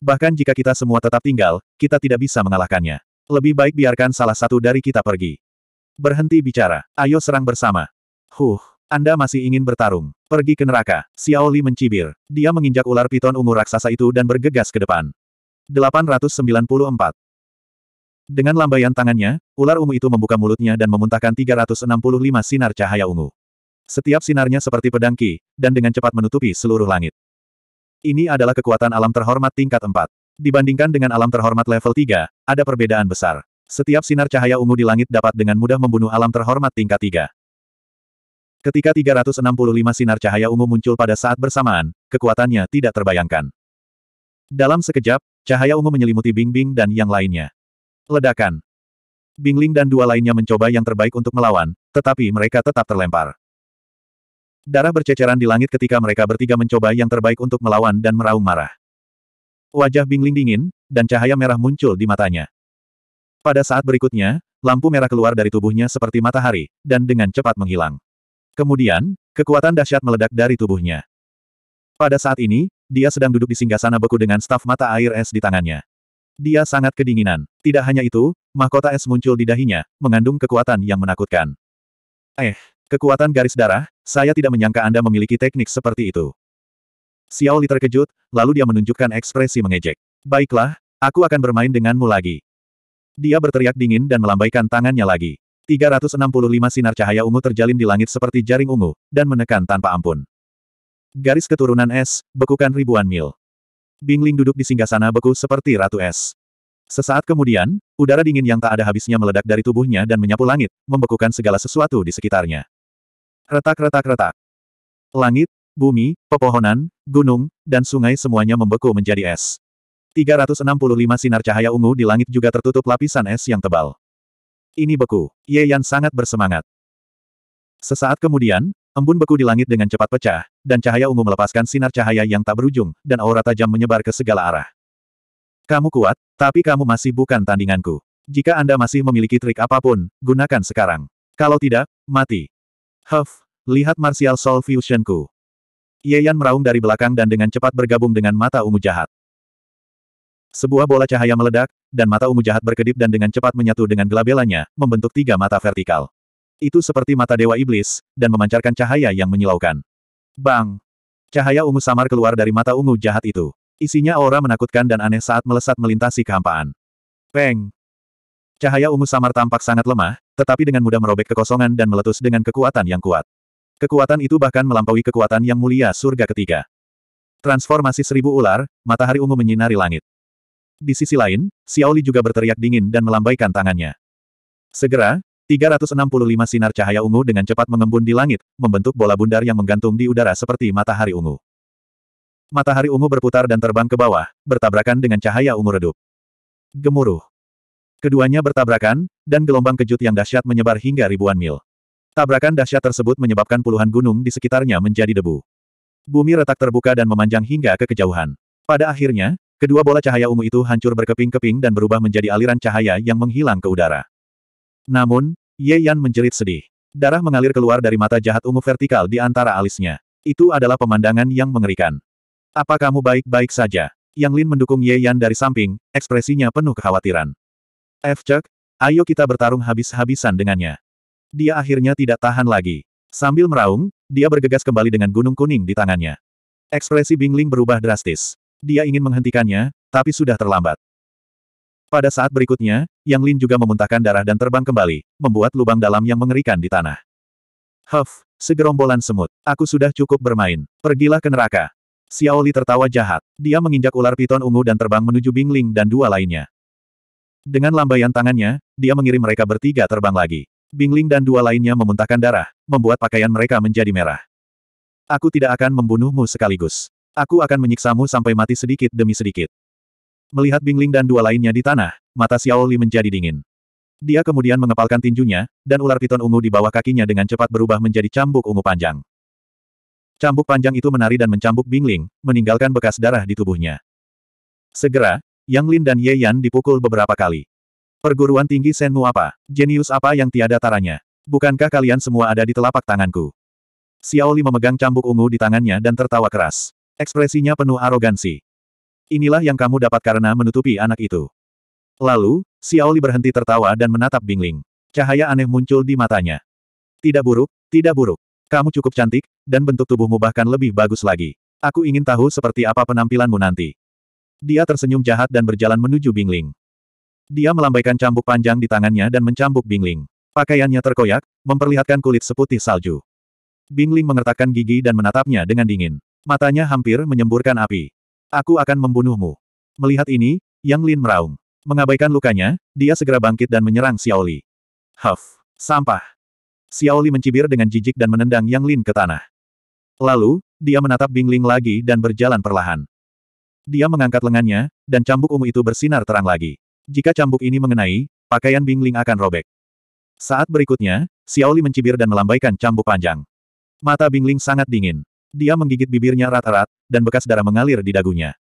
Bahkan jika kita semua tetap tinggal, kita tidak bisa mengalahkannya. Lebih baik biarkan salah satu dari kita pergi. Berhenti bicara. Ayo serang bersama. Huh, Anda masih ingin bertarung. Pergi ke neraka. Xiao Li mencibir. Dia menginjak ular piton ungu raksasa itu dan bergegas ke depan. 894. Dengan lambaian tangannya, ular ungu itu membuka mulutnya dan memuntahkan 365 sinar cahaya ungu. Setiap sinarnya seperti pedang Ki, dan dengan cepat menutupi seluruh langit. Ini adalah kekuatan alam terhormat tingkat 4. Dibandingkan dengan alam terhormat level 3, ada perbedaan besar. Setiap sinar cahaya ungu di langit dapat dengan mudah membunuh alam terhormat tingkat 3. Ketika 365 sinar cahaya ungu muncul pada saat bersamaan, kekuatannya tidak terbayangkan. Dalam sekejap, cahaya ungu menyelimuti Bingbing Bing dan yang lainnya. Ledakan. Bingling dan dua lainnya mencoba yang terbaik untuk melawan, tetapi mereka tetap terlempar. Darah berceceran di langit ketika mereka bertiga mencoba yang terbaik untuk melawan dan meraung marah. Wajah Bingling dingin, dan cahaya merah muncul di matanya. Pada saat berikutnya, lampu merah keluar dari tubuhnya seperti matahari, dan dengan cepat menghilang. Kemudian, kekuatan dahsyat meledak dari tubuhnya. Pada saat ini, dia sedang duduk di singgasana beku dengan staf mata air es di tangannya. Dia sangat kedinginan. Tidak hanya itu, mahkota es muncul di dahinya, mengandung kekuatan yang menakutkan. Eh, Kekuatan garis darah, saya tidak menyangka Anda memiliki teknik seperti itu. Xiao Li terkejut, lalu dia menunjukkan ekspresi mengejek. Baiklah, aku akan bermain denganmu lagi. Dia berteriak dingin dan melambaikan tangannya lagi. 365 sinar cahaya ungu terjalin di langit seperti jaring ungu, dan menekan tanpa ampun. Garis keturunan es, bekukan ribuan mil. Bingling duduk di singgah sana beku seperti ratu es. Sesaat kemudian, udara dingin yang tak ada habisnya meledak dari tubuhnya dan menyapu langit, membekukan segala sesuatu di sekitarnya. Retak-retak-retak. Langit, bumi, pepohonan, gunung, dan sungai semuanya membeku menjadi es. 365 sinar cahaya ungu di langit juga tertutup lapisan es yang tebal. Ini beku. Ye Yan sangat bersemangat. Sesaat kemudian, embun beku di langit dengan cepat pecah, dan cahaya ungu melepaskan sinar cahaya yang tak berujung, dan aura tajam menyebar ke segala arah. Kamu kuat, tapi kamu masih bukan tandinganku. Jika Anda masih memiliki trik apapun, gunakan sekarang. Kalau tidak, mati. Huff, lihat Martial Soul Fusionku. Yeyan meraung dari belakang dan dengan cepat bergabung dengan mata ungu jahat. Sebuah bola cahaya meledak, dan mata ungu jahat berkedip dan dengan cepat menyatu dengan gelabelanya, membentuk tiga mata vertikal. Itu seperti mata dewa iblis, dan memancarkan cahaya yang menyilaukan. Bang! Cahaya ungu samar keluar dari mata ungu jahat itu. Isinya aura menakutkan dan aneh saat melesat melintasi kehampaan. Peng! Cahaya ungu samar tampak sangat lemah, tetapi dengan mudah merobek kekosongan dan meletus dengan kekuatan yang kuat. Kekuatan itu bahkan melampaui kekuatan yang mulia surga ketiga. Transformasi seribu ular, matahari ungu menyinari langit. Di sisi lain, Xiaoli juga berteriak dingin dan melambaikan tangannya. Segera, 365 sinar cahaya ungu dengan cepat mengembun di langit, membentuk bola bundar yang menggantung di udara seperti matahari ungu. Matahari ungu berputar dan terbang ke bawah, bertabrakan dengan cahaya ungu redup. Gemuruh. Keduanya bertabrakan, dan gelombang kejut yang dahsyat menyebar hingga ribuan mil. Tabrakan dahsyat tersebut menyebabkan puluhan gunung di sekitarnya menjadi debu. Bumi retak terbuka dan memanjang hingga ke kejauhan. Pada akhirnya, kedua bola cahaya ungu itu hancur berkeping-keping dan berubah menjadi aliran cahaya yang menghilang ke udara. Namun, Ye Yan menjerit sedih. Darah mengalir keluar dari mata jahat ungu vertikal di antara alisnya. Itu adalah pemandangan yang mengerikan. Apa kamu baik-baik saja? Yang Lin mendukung Ye Yan dari samping, ekspresinya penuh kekhawatiran. Efcek, ayo kita bertarung habis-habisan dengannya. Dia akhirnya tidak tahan lagi. Sambil meraung, dia bergegas kembali dengan gunung kuning di tangannya. Ekspresi Bingling berubah drastis. Dia ingin menghentikannya, tapi sudah terlambat. Pada saat berikutnya, Yang Lin juga memuntahkan darah dan terbang kembali, membuat lubang dalam yang mengerikan di tanah. Huff, segerombolan semut, aku sudah cukup bermain, pergilah ke neraka. Xiaoli tertawa jahat. Dia menginjak ular piton ungu dan terbang menuju Bingling dan dua lainnya. Dengan lambaian tangannya, dia mengirim mereka bertiga terbang lagi. Bingling dan dua lainnya memuntahkan darah, membuat pakaian mereka menjadi merah. Aku tidak akan membunuhmu sekaligus. Aku akan menyiksamu sampai mati sedikit demi sedikit. Melihat Bingling dan dua lainnya di tanah, mata Xiao Li menjadi dingin. Dia kemudian mengepalkan tinjunya, dan ular piton ungu di bawah kakinya dengan cepat berubah menjadi cambuk ungu panjang. Cambuk panjang itu menari dan mencambuk Bingling, meninggalkan bekas darah di tubuhnya. Segera, yang Lin dan Ye Yan dipukul beberapa kali. Perguruan tinggi Senmu apa? Jenius apa yang tiada taranya? Bukankah kalian semua ada di telapak tanganku? Xiaoli memegang cambuk ungu di tangannya dan tertawa keras. Ekspresinya penuh arogansi. Inilah yang kamu dapat karena menutupi anak itu. Lalu, Xiaoli berhenti tertawa dan menatap Bingling. Cahaya aneh muncul di matanya. Tidak buruk, tidak buruk. Kamu cukup cantik, dan bentuk tubuhmu bahkan lebih bagus lagi. Aku ingin tahu seperti apa penampilanmu nanti. Dia tersenyum jahat dan berjalan menuju Bingling. Dia melambaikan cambuk panjang di tangannya dan mencambuk Bingling. Pakaiannya terkoyak, memperlihatkan kulit seputih salju. Bingling mengertakkan gigi dan menatapnya dengan dingin. Matanya hampir menyemburkan api. Aku akan membunuhmu. Melihat ini, Yang Lin meraung. Mengabaikan lukanya, dia segera bangkit dan menyerang Xiaoli. Huff! Sampah! Xiaoli mencibir dengan jijik dan menendang Yang Lin ke tanah. Lalu, dia menatap Bingling lagi dan berjalan perlahan. Dia mengangkat lengannya, dan cambuk ungu itu bersinar terang lagi. Jika cambuk ini mengenai, pakaian Bingling akan robek. Saat berikutnya, Xiaoli mencibir dan melambaikan cambuk panjang. Mata Bingling sangat dingin. Dia menggigit bibirnya rata rat dan bekas darah mengalir di dagunya.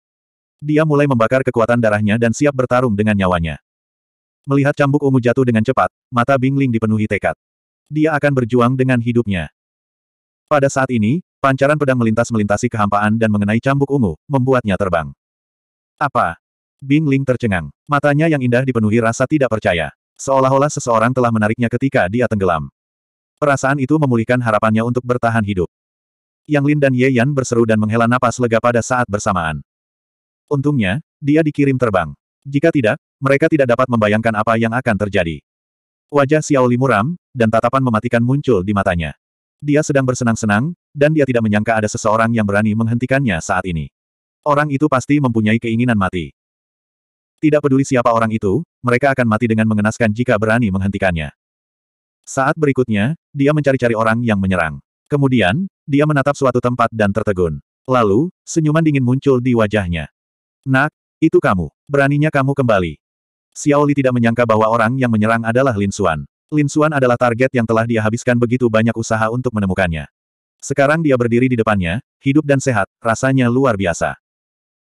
Dia mulai membakar kekuatan darahnya dan siap bertarung dengan nyawanya. Melihat cambuk ungu jatuh dengan cepat, mata Bingling dipenuhi tekad. Dia akan berjuang dengan hidupnya. Pada saat ini, Pancaran pedang melintas melintasi kehampaan dan mengenai cambuk ungu, membuatnya terbang. Apa? Bing Ling tercengang. Matanya yang indah dipenuhi rasa tidak percaya. Seolah-olah seseorang telah menariknya ketika dia tenggelam. Perasaan itu memulihkan harapannya untuk bertahan hidup. Yang Lin dan Ye Yan berseru dan menghela napas lega pada saat bersamaan. Untungnya, dia dikirim terbang. Jika tidak, mereka tidak dapat membayangkan apa yang akan terjadi. Wajah Xiao Li muram, dan tatapan mematikan muncul di matanya dia sedang bersenang-senang, dan dia tidak menyangka ada seseorang yang berani menghentikannya saat ini. Orang itu pasti mempunyai keinginan mati. Tidak peduli siapa orang itu, mereka akan mati dengan mengenaskan jika berani menghentikannya. Saat berikutnya, dia mencari-cari orang yang menyerang. Kemudian, dia menatap suatu tempat dan tertegun. Lalu, senyuman dingin muncul di wajahnya. Nak, itu kamu. Beraninya kamu kembali. Xiaoli tidak menyangka bahwa orang yang menyerang adalah Lin Xuan. Lin Xuan adalah target yang telah dia habiskan begitu banyak usaha untuk menemukannya. Sekarang dia berdiri di depannya, hidup dan sehat, rasanya luar biasa.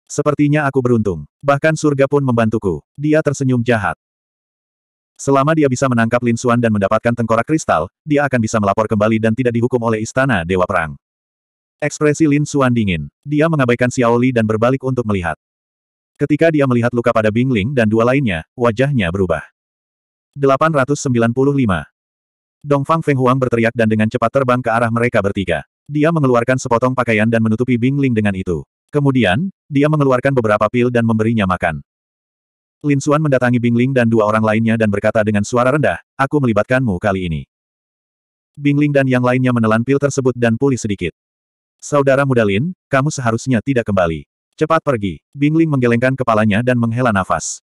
Sepertinya aku beruntung. Bahkan surga pun membantuku. Dia tersenyum jahat. Selama dia bisa menangkap Lin Xuan dan mendapatkan tengkorak kristal, dia akan bisa melapor kembali dan tidak dihukum oleh Istana Dewa Perang. Ekspresi Lin Xuan dingin. Dia mengabaikan Xiao Li dan berbalik untuk melihat. Ketika dia melihat luka pada Bingling dan dua lainnya, wajahnya berubah. 895. Dongfang Huang berteriak dan dengan cepat terbang ke arah mereka bertiga. Dia mengeluarkan sepotong pakaian dan menutupi Bingling dengan itu. Kemudian, dia mengeluarkan beberapa pil dan memberinya makan. Lin Xuan mendatangi Bingling dan dua orang lainnya dan berkata dengan suara rendah, aku melibatkanmu kali ini. Bingling dan yang lainnya menelan pil tersebut dan pulih sedikit. Saudara muda Lin, kamu seharusnya tidak kembali. Cepat pergi. Bingling menggelengkan kepalanya dan menghela nafas.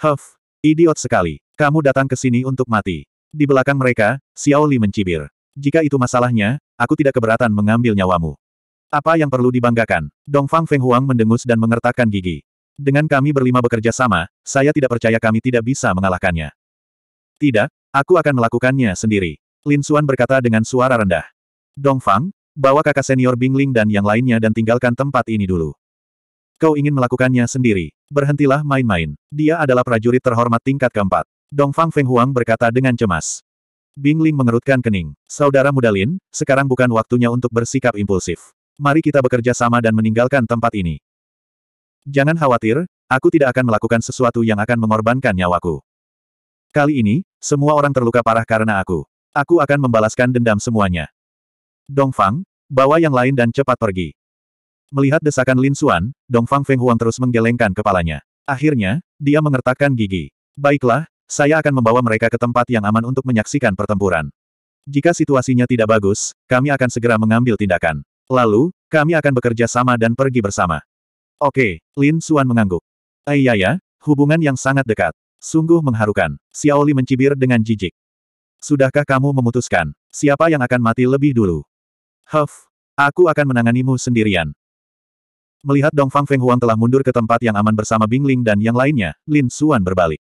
Huff, idiot sekali. Kamu datang ke sini untuk mati. Di belakang mereka, Xiao Li mencibir. Jika itu masalahnya, aku tidak keberatan mengambil nyawamu. Apa yang perlu dibanggakan? Dong Fang Feng Huang mendengus dan mengertakkan gigi. Dengan kami berlima bekerja sama, saya tidak percaya kami tidak bisa mengalahkannya. Tidak, aku akan melakukannya sendiri. Lin Xuan berkata dengan suara rendah. Dong Fang, bawa kakak senior Bing Ling dan yang lainnya dan tinggalkan tempat ini dulu. Kau ingin melakukannya sendiri. Berhentilah main-main. Dia adalah prajurit terhormat tingkat keempat. Dongfang Huang berkata dengan cemas. Bing Bingling mengerutkan kening. Saudara muda Lin, sekarang bukan waktunya untuk bersikap impulsif. Mari kita bekerja sama dan meninggalkan tempat ini. Jangan khawatir, aku tidak akan melakukan sesuatu yang akan mengorbankan nyawaku. Kali ini, semua orang terluka parah karena aku. Aku akan membalaskan dendam semuanya. Dongfang, bawa yang lain dan cepat pergi. Melihat desakan Lin Xuan, Dongfang Feng Huang terus menggelengkan kepalanya. Akhirnya, dia mengertakkan gigi. Baiklah, saya akan membawa mereka ke tempat yang aman untuk menyaksikan pertempuran. Jika situasinya tidak bagus, kami akan segera mengambil tindakan. Lalu, kami akan bekerja sama dan pergi bersama. Oke, Lin Suan mengangguk. Ayaya, eh, ya, hubungan yang sangat dekat. Sungguh mengharukan. Xiaoli mencibir dengan jijik. Sudahkah kamu memutuskan, siapa yang akan mati lebih dulu? Huff, aku akan menanganimu sendirian. Melihat Dong Fang Feng Huang telah mundur ke tempat yang aman bersama Bingling dan yang lainnya, Lin Xuan berbalik.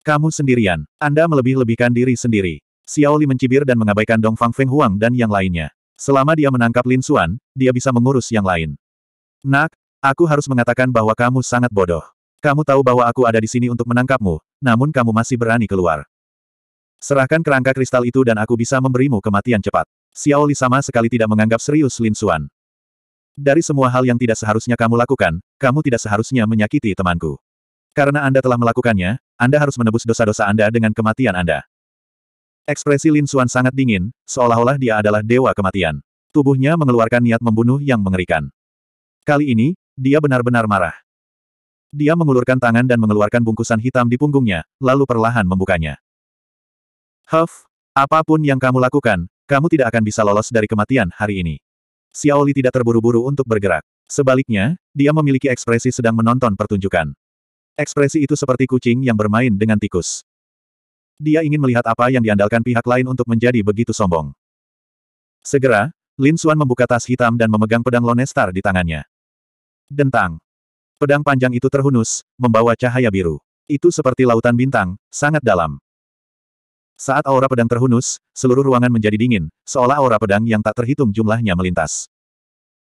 Kamu sendirian. Anda melebih-lebihkan diri sendiri. Xiaoli mencibir dan mengabaikan Dong Fang Feng Huang dan yang lainnya. Selama dia menangkap Lin Xuan, dia bisa mengurus yang lain. Nak, aku harus mengatakan bahwa kamu sangat bodoh. Kamu tahu bahwa aku ada di sini untuk menangkapmu, namun kamu masih berani keluar. Serahkan kerangka kristal itu dan aku bisa memberimu kematian cepat. Xiaoli sama sekali tidak menganggap serius Lin Xuan. Dari semua hal yang tidak seharusnya kamu lakukan, kamu tidak seharusnya menyakiti temanku. Karena Anda telah melakukannya, Anda harus menebus dosa-dosa Anda dengan kematian Anda. Ekspresi Lin Suan sangat dingin, seolah-olah dia adalah dewa kematian. Tubuhnya mengeluarkan niat membunuh yang mengerikan. Kali ini, dia benar-benar marah. Dia mengulurkan tangan dan mengeluarkan bungkusan hitam di punggungnya, lalu perlahan membukanya. Huff, apapun yang kamu lakukan, kamu tidak akan bisa lolos dari kematian hari ini. Xiaoli tidak terburu-buru untuk bergerak. Sebaliknya, dia memiliki ekspresi sedang menonton pertunjukan. Ekspresi itu seperti kucing yang bermain dengan tikus. Dia ingin melihat apa yang diandalkan pihak lain untuk menjadi begitu sombong. Segera, Lin Xuan membuka tas hitam dan memegang pedang Lonestar di tangannya. Dentang. Pedang panjang itu terhunus, membawa cahaya biru. Itu seperti lautan bintang, sangat dalam. Saat aura pedang terhunus, seluruh ruangan menjadi dingin, seolah aura pedang yang tak terhitung jumlahnya melintas.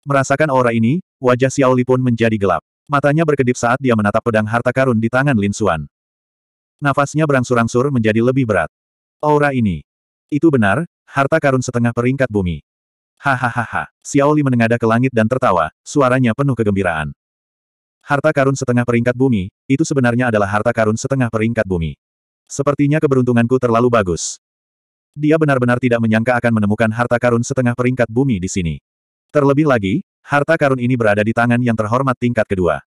Merasakan aura ini, wajah Xiaoli pun menjadi gelap. Matanya berkedip saat dia menatap pedang harta karun di tangan Lin Suan. Nafasnya berangsur-angsur menjadi lebih berat. Aura ini. Itu benar, harta karun setengah peringkat bumi. Hahaha, Xiao Li menengadah ke langit dan tertawa, suaranya penuh kegembiraan. Harta karun setengah peringkat bumi, itu sebenarnya adalah harta karun setengah peringkat bumi. Sepertinya keberuntunganku terlalu bagus. Dia benar-benar tidak menyangka akan menemukan harta karun setengah peringkat bumi di sini. Terlebih lagi, Harta karun ini berada di tangan yang terhormat tingkat kedua.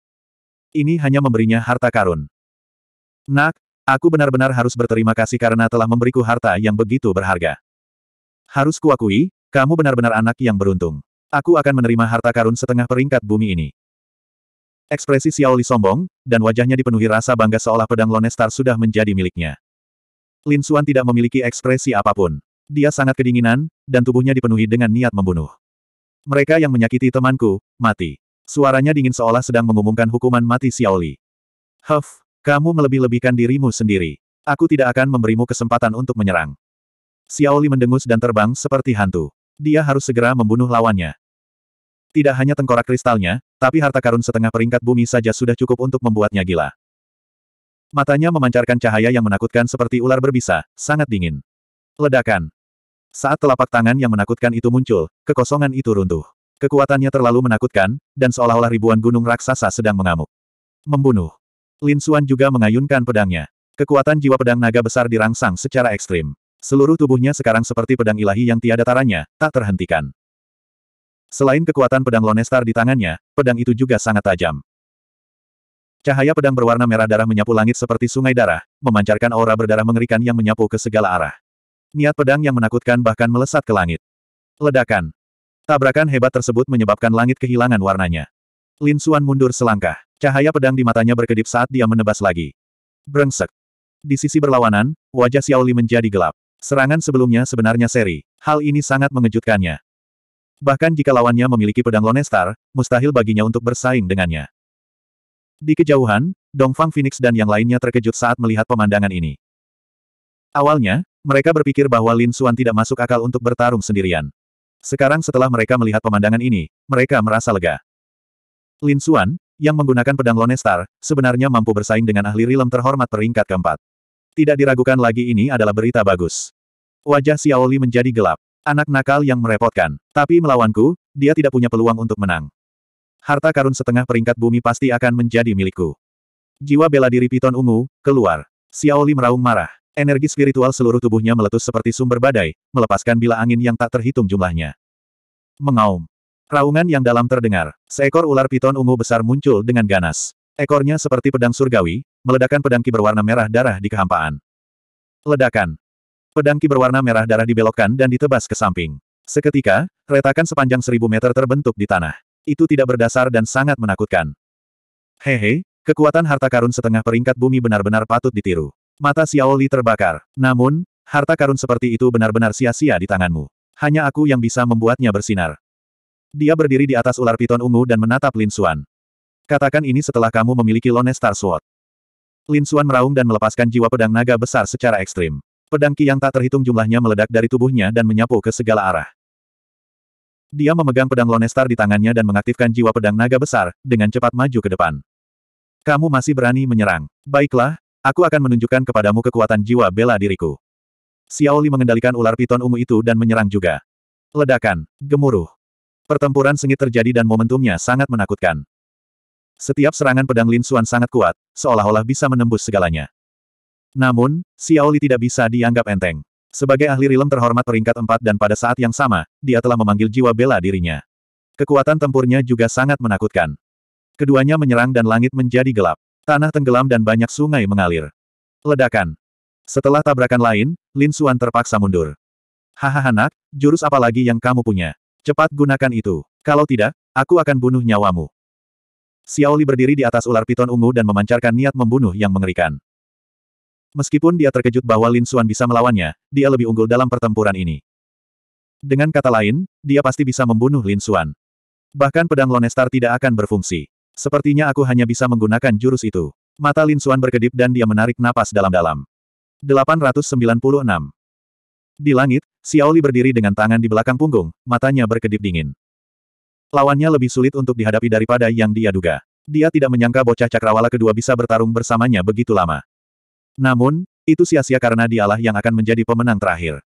Ini hanya memberinya harta karun. Nak, aku benar-benar harus berterima kasih karena telah memberiku harta yang begitu berharga. Harus kuakui, kamu benar-benar anak yang beruntung. Aku akan menerima harta karun setengah peringkat bumi ini. Ekspresi Xiaoli sombong, dan wajahnya dipenuhi rasa bangga seolah pedang Lonestar sudah menjadi miliknya. Lin Xuan tidak memiliki ekspresi apapun. Dia sangat kedinginan, dan tubuhnya dipenuhi dengan niat membunuh. Mereka yang menyakiti temanku, mati. Suaranya dingin seolah sedang mengumumkan hukuman mati Xiaoli. Huff, kamu melebih-lebihkan dirimu sendiri. Aku tidak akan memberimu kesempatan untuk menyerang. Xiaoli mendengus dan terbang seperti hantu. Dia harus segera membunuh lawannya. Tidak hanya tengkorak kristalnya, tapi harta karun setengah peringkat bumi saja sudah cukup untuk membuatnya gila. Matanya memancarkan cahaya yang menakutkan seperti ular berbisa, sangat dingin. Ledakan. Saat telapak tangan yang menakutkan itu muncul, kekosongan itu runtuh. Kekuatannya terlalu menakutkan, dan seolah-olah ribuan gunung raksasa sedang mengamuk. Membunuh. Lin Xuan juga mengayunkan pedangnya. Kekuatan jiwa pedang naga besar dirangsang secara ekstrim. Seluruh tubuhnya sekarang seperti pedang ilahi yang tiada taranya, tak terhentikan. Selain kekuatan pedang Lonestar di tangannya, pedang itu juga sangat tajam. Cahaya pedang berwarna merah darah menyapu langit seperti sungai darah, memancarkan aura berdarah mengerikan yang menyapu ke segala arah. Niat pedang yang menakutkan bahkan melesat ke langit. Ledakan. Tabrakan hebat tersebut menyebabkan langit kehilangan warnanya. Lin Xuan mundur selangkah. Cahaya pedang di matanya berkedip saat dia menebas lagi. Brengsek. Di sisi berlawanan, wajah Xiao Li menjadi gelap. Serangan sebelumnya sebenarnya seri. Hal ini sangat mengejutkannya. Bahkan jika lawannya memiliki pedang Lonestar, mustahil baginya untuk bersaing dengannya. Di kejauhan, Dongfang Phoenix dan yang lainnya terkejut saat melihat pemandangan ini. Awalnya, mereka berpikir bahwa Lin Suan tidak masuk akal untuk bertarung sendirian. Sekarang setelah mereka melihat pemandangan ini, mereka merasa lega. Lin Suan, yang menggunakan pedang Lone Star, sebenarnya mampu bersaing dengan ahli rilem terhormat peringkat keempat. Tidak diragukan lagi ini adalah berita bagus. Wajah Xiaoli menjadi gelap. Anak nakal yang merepotkan. Tapi melawanku, dia tidak punya peluang untuk menang. Harta karun setengah peringkat bumi pasti akan menjadi milikku. Jiwa bela diri piton ungu, keluar. Xiaoli meraung marah. Energi spiritual seluruh tubuhnya meletus seperti sumber badai, melepaskan bila angin yang tak terhitung jumlahnya. Mengaum. Raungan yang dalam terdengar. Seekor ular piton ungu besar muncul dengan ganas. Ekornya seperti pedang surgawi, meledakan pedang ki berwarna merah darah di kehampaan. Ledakan. Pedang ki berwarna merah darah dibelokkan dan ditebas ke samping. Seketika, retakan sepanjang seribu meter terbentuk di tanah. Itu tidak berdasar dan sangat menakutkan. Hehe, kekuatan harta karun setengah peringkat bumi benar-benar patut ditiru. Mata Xiao Li terbakar. Namun, harta karun seperti itu benar-benar sia-sia di tanganmu. Hanya aku yang bisa membuatnya bersinar. Dia berdiri di atas ular piton ungu dan menatap Lin Xuan. Katakan ini setelah kamu memiliki Lone Star Sword. Lin Xuan meraung dan melepaskan jiwa pedang naga besar secara ekstrim. Pedang Qi yang tak terhitung jumlahnya meledak dari tubuhnya dan menyapu ke segala arah. Dia memegang pedang Lone Star di tangannya dan mengaktifkan jiwa pedang naga besar, dengan cepat maju ke depan. Kamu masih berani menyerang. Baiklah, Aku akan menunjukkan kepadamu kekuatan jiwa bela diriku. Xiaoli mengendalikan ular piton ungu itu dan menyerang juga. Ledakan, gemuruh. Pertempuran sengit terjadi dan momentumnya sangat menakutkan. Setiap serangan pedang Lin Xuan sangat kuat, seolah-olah bisa menembus segalanya. Namun, Xiaoli tidak bisa dianggap enteng. Sebagai ahli rilem terhormat peringkat empat dan pada saat yang sama, dia telah memanggil jiwa bela dirinya. Kekuatan tempurnya juga sangat menakutkan. Keduanya menyerang dan langit menjadi gelap. Tanah tenggelam dan banyak sungai mengalir. Ledakan. Setelah tabrakan lain, Lin Xuan terpaksa mundur. Hahaha nak, jurus apa lagi yang kamu punya? Cepat gunakan itu. Kalau tidak, aku akan bunuh nyawamu. Xiaoli berdiri di atas ular piton ungu dan memancarkan niat membunuh yang mengerikan. Meskipun dia terkejut bahwa Lin Xuan bisa melawannya, dia lebih unggul dalam pertempuran ini. Dengan kata lain, dia pasti bisa membunuh Lin Xuan. Bahkan pedang Lone Star tidak akan berfungsi. Sepertinya aku hanya bisa menggunakan jurus itu. Mata Lin Suan berkedip dan dia menarik napas dalam-dalam. 896. Di langit, Xiaoli berdiri dengan tangan di belakang punggung, matanya berkedip dingin. Lawannya lebih sulit untuk dihadapi daripada yang dia duga. Dia tidak menyangka bocah cakrawala kedua bisa bertarung bersamanya begitu lama. Namun, itu sia-sia karena dialah yang akan menjadi pemenang terakhir.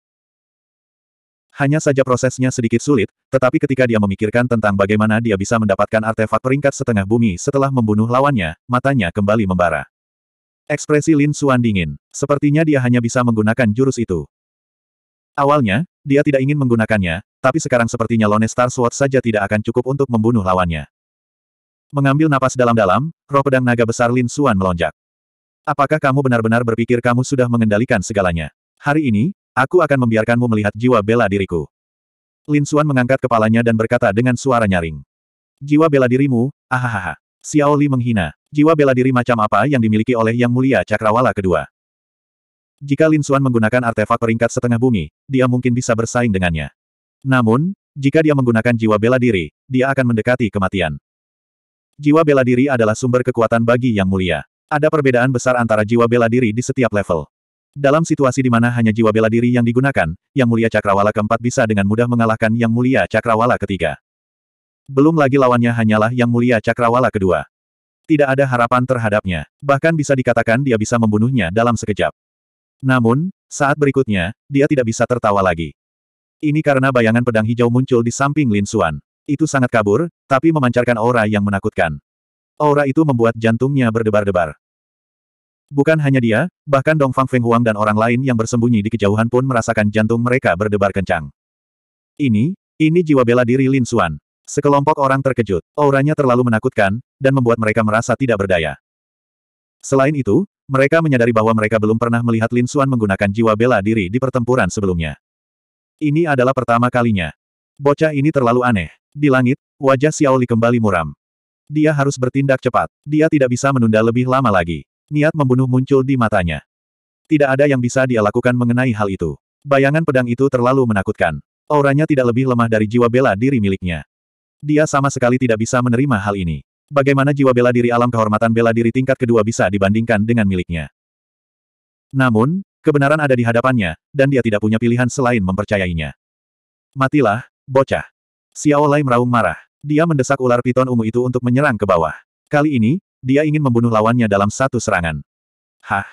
Hanya saja prosesnya sedikit sulit, tetapi ketika dia memikirkan tentang bagaimana dia bisa mendapatkan artefak peringkat setengah bumi setelah membunuh lawannya, matanya kembali membara. Ekspresi Lin Xuan dingin. Sepertinya dia hanya bisa menggunakan jurus itu. Awalnya, dia tidak ingin menggunakannya, tapi sekarang sepertinya Lone Star Sword saja tidak akan cukup untuk membunuh lawannya. Mengambil napas dalam-dalam, roh pedang naga besar Lin Suan melonjak. Apakah kamu benar-benar berpikir kamu sudah mengendalikan segalanya? Hari ini, Aku akan membiarkanmu melihat jiwa bela diriku. Lin Xuan mengangkat kepalanya dan berkata dengan suara nyaring. Jiwa bela dirimu, ahahaha. Xiao Li menghina. Jiwa bela diri macam apa yang dimiliki oleh Yang Mulia Cakrawala kedua? Jika Lin Xuan menggunakan artefak peringkat setengah bumi, dia mungkin bisa bersaing dengannya. Namun, jika dia menggunakan jiwa bela diri, dia akan mendekati kematian. Jiwa bela diri adalah sumber kekuatan bagi Yang Mulia. Ada perbedaan besar antara jiwa bela diri di setiap level. Dalam situasi di mana hanya jiwa bela diri yang digunakan, Yang Mulia Cakrawala keempat bisa dengan mudah mengalahkan Yang Mulia Cakrawala ketiga. Belum lagi lawannya hanyalah Yang Mulia Cakrawala kedua. Tidak ada harapan terhadapnya, bahkan bisa dikatakan dia bisa membunuhnya dalam sekejap. Namun, saat berikutnya, dia tidak bisa tertawa lagi. Ini karena bayangan pedang hijau muncul di samping Lin Xuan. Itu sangat kabur, tapi memancarkan aura yang menakutkan. Aura itu membuat jantungnya berdebar-debar. Bukan hanya dia, bahkan Dong Fang Feng Huang dan orang lain yang bersembunyi di kejauhan pun merasakan jantung mereka berdebar kencang. Ini, ini jiwa bela diri Lin Xuan. Sekelompok orang terkejut, auranya terlalu menakutkan, dan membuat mereka merasa tidak berdaya. Selain itu, mereka menyadari bahwa mereka belum pernah melihat Lin Xuan menggunakan jiwa bela diri di pertempuran sebelumnya. Ini adalah pertama kalinya. Bocah ini terlalu aneh. Di langit, wajah Xiaoli kembali muram. Dia harus bertindak cepat. Dia tidak bisa menunda lebih lama lagi niat membunuh muncul di matanya. Tidak ada yang bisa dia lakukan mengenai hal itu. Bayangan pedang itu terlalu menakutkan. Auranya tidak lebih lemah dari jiwa bela diri miliknya. Dia sama sekali tidak bisa menerima hal ini. Bagaimana jiwa bela diri alam kehormatan bela diri tingkat kedua bisa dibandingkan dengan miliknya? Namun, kebenaran ada di hadapannya, dan dia tidak punya pilihan selain mempercayainya. Matilah, bocah. Xiao Lai meraung marah. Dia mendesak ular piton ungu itu untuk menyerang ke bawah. Kali ini, dia ingin membunuh lawannya dalam satu serangan. Hah!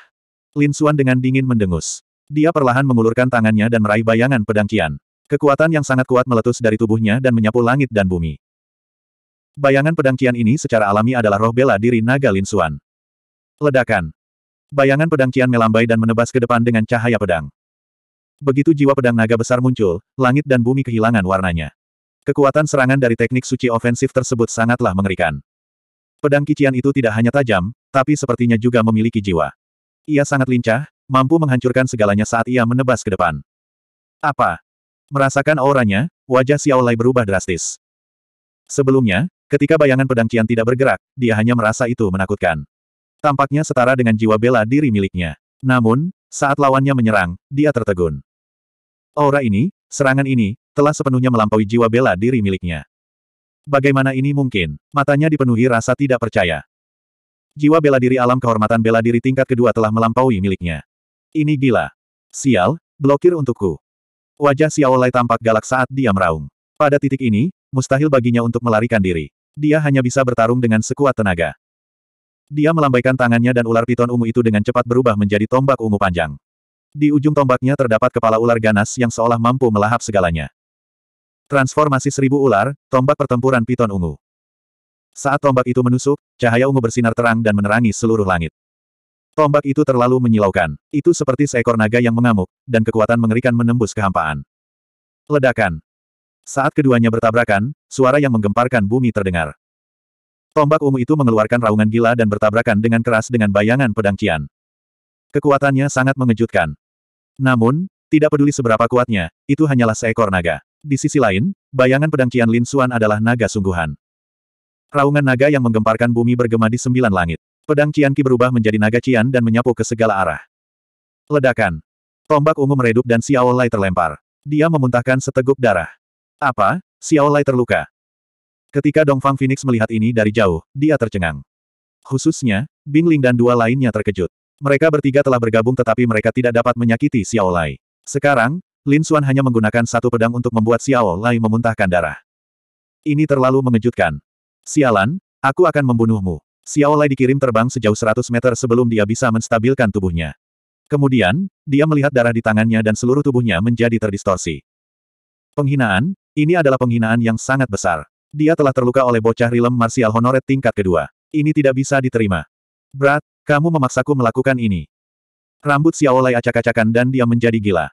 Lin Xuan dengan dingin mendengus. Dia perlahan mengulurkan tangannya dan meraih bayangan pedang Kian. Kekuatan yang sangat kuat meletus dari tubuhnya dan menyapu langit dan bumi. Bayangan pedang Kian ini secara alami adalah roh bela diri naga Lin Xuan. Ledakan. Bayangan pedang Kian melambai dan menebas ke depan dengan cahaya pedang. Begitu jiwa pedang naga besar muncul, langit dan bumi kehilangan warnanya. Kekuatan serangan dari teknik suci ofensif tersebut sangatlah mengerikan. Pedang kician itu tidak hanya tajam, tapi sepertinya juga memiliki jiwa. Ia sangat lincah, mampu menghancurkan segalanya saat ia menebas ke depan. Apa? Merasakan auranya, wajah Xiao Lai berubah drastis. Sebelumnya, ketika bayangan pedang Cian tidak bergerak, dia hanya merasa itu menakutkan. Tampaknya setara dengan jiwa bela diri miliknya. Namun, saat lawannya menyerang, dia tertegun. Aura ini, serangan ini, telah sepenuhnya melampaui jiwa bela diri miliknya. Bagaimana ini mungkin? Matanya dipenuhi rasa tidak percaya. Jiwa bela diri alam kehormatan bela diri tingkat kedua telah melampaui miliknya. Ini gila. Sial, blokir untukku. Wajah Xiaolai tampak galak saat dia meraung. Pada titik ini, mustahil baginya untuk melarikan diri. Dia hanya bisa bertarung dengan sekuat tenaga. Dia melambaikan tangannya dan ular piton ungu itu dengan cepat berubah menjadi tombak ungu panjang. Di ujung tombaknya terdapat kepala ular ganas yang seolah mampu melahap segalanya. Transformasi seribu ular, tombak pertempuran piton ungu. Saat tombak itu menusuk, cahaya ungu bersinar terang dan menerangi seluruh langit. Tombak itu terlalu menyilaukan. Itu seperti seekor naga yang mengamuk, dan kekuatan mengerikan menembus kehampaan. Ledakan. Saat keduanya bertabrakan, suara yang menggemparkan bumi terdengar. Tombak ungu itu mengeluarkan raungan gila dan bertabrakan dengan keras dengan bayangan pedang Cian. Kekuatannya sangat mengejutkan. Namun, tidak peduli seberapa kuatnya, itu hanyalah seekor naga. Di sisi lain, bayangan pedang Qian Lin Xuan adalah naga sungguhan. Raungan naga yang menggemparkan bumi bergema di sembilan langit. Pedang Qian Qi berubah menjadi naga Qian dan menyapu ke segala arah. Ledakan. Tombak ungu meredup dan Xiao Lai terlempar. Dia memuntahkan seteguk darah. Apa? Xiao Lai terluka. Ketika Dongfang Phoenix melihat ini dari jauh, dia tercengang. Khususnya, Bing Bingling dan dua lainnya terkejut. Mereka bertiga telah bergabung tetapi mereka tidak dapat menyakiti Xiao Lai. Sekarang, Lin Xuan hanya menggunakan satu pedang untuk membuat Xiao Lai memuntahkan darah. Ini terlalu mengejutkan. Sialan, aku akan membunuhmu. Xiao Lai dikirim terbang sejauh 100 meter sebelum dia bisa menstabilkan tubuhnya. Kemudian, dia melihat darah di tangannya dan seluruh tubuhnya menjadi terdistorsi. Penghinaan, ini adalah penghinaan yang sangat besar. Dia telah terluka oleh bocah rilem martial honoret tingkat kedua. Ini tidak bisa diterima. Brat, kamu memaksaku melakukan ini. Rambut Xiao Lai acak-acakan dan dia menjadi gila.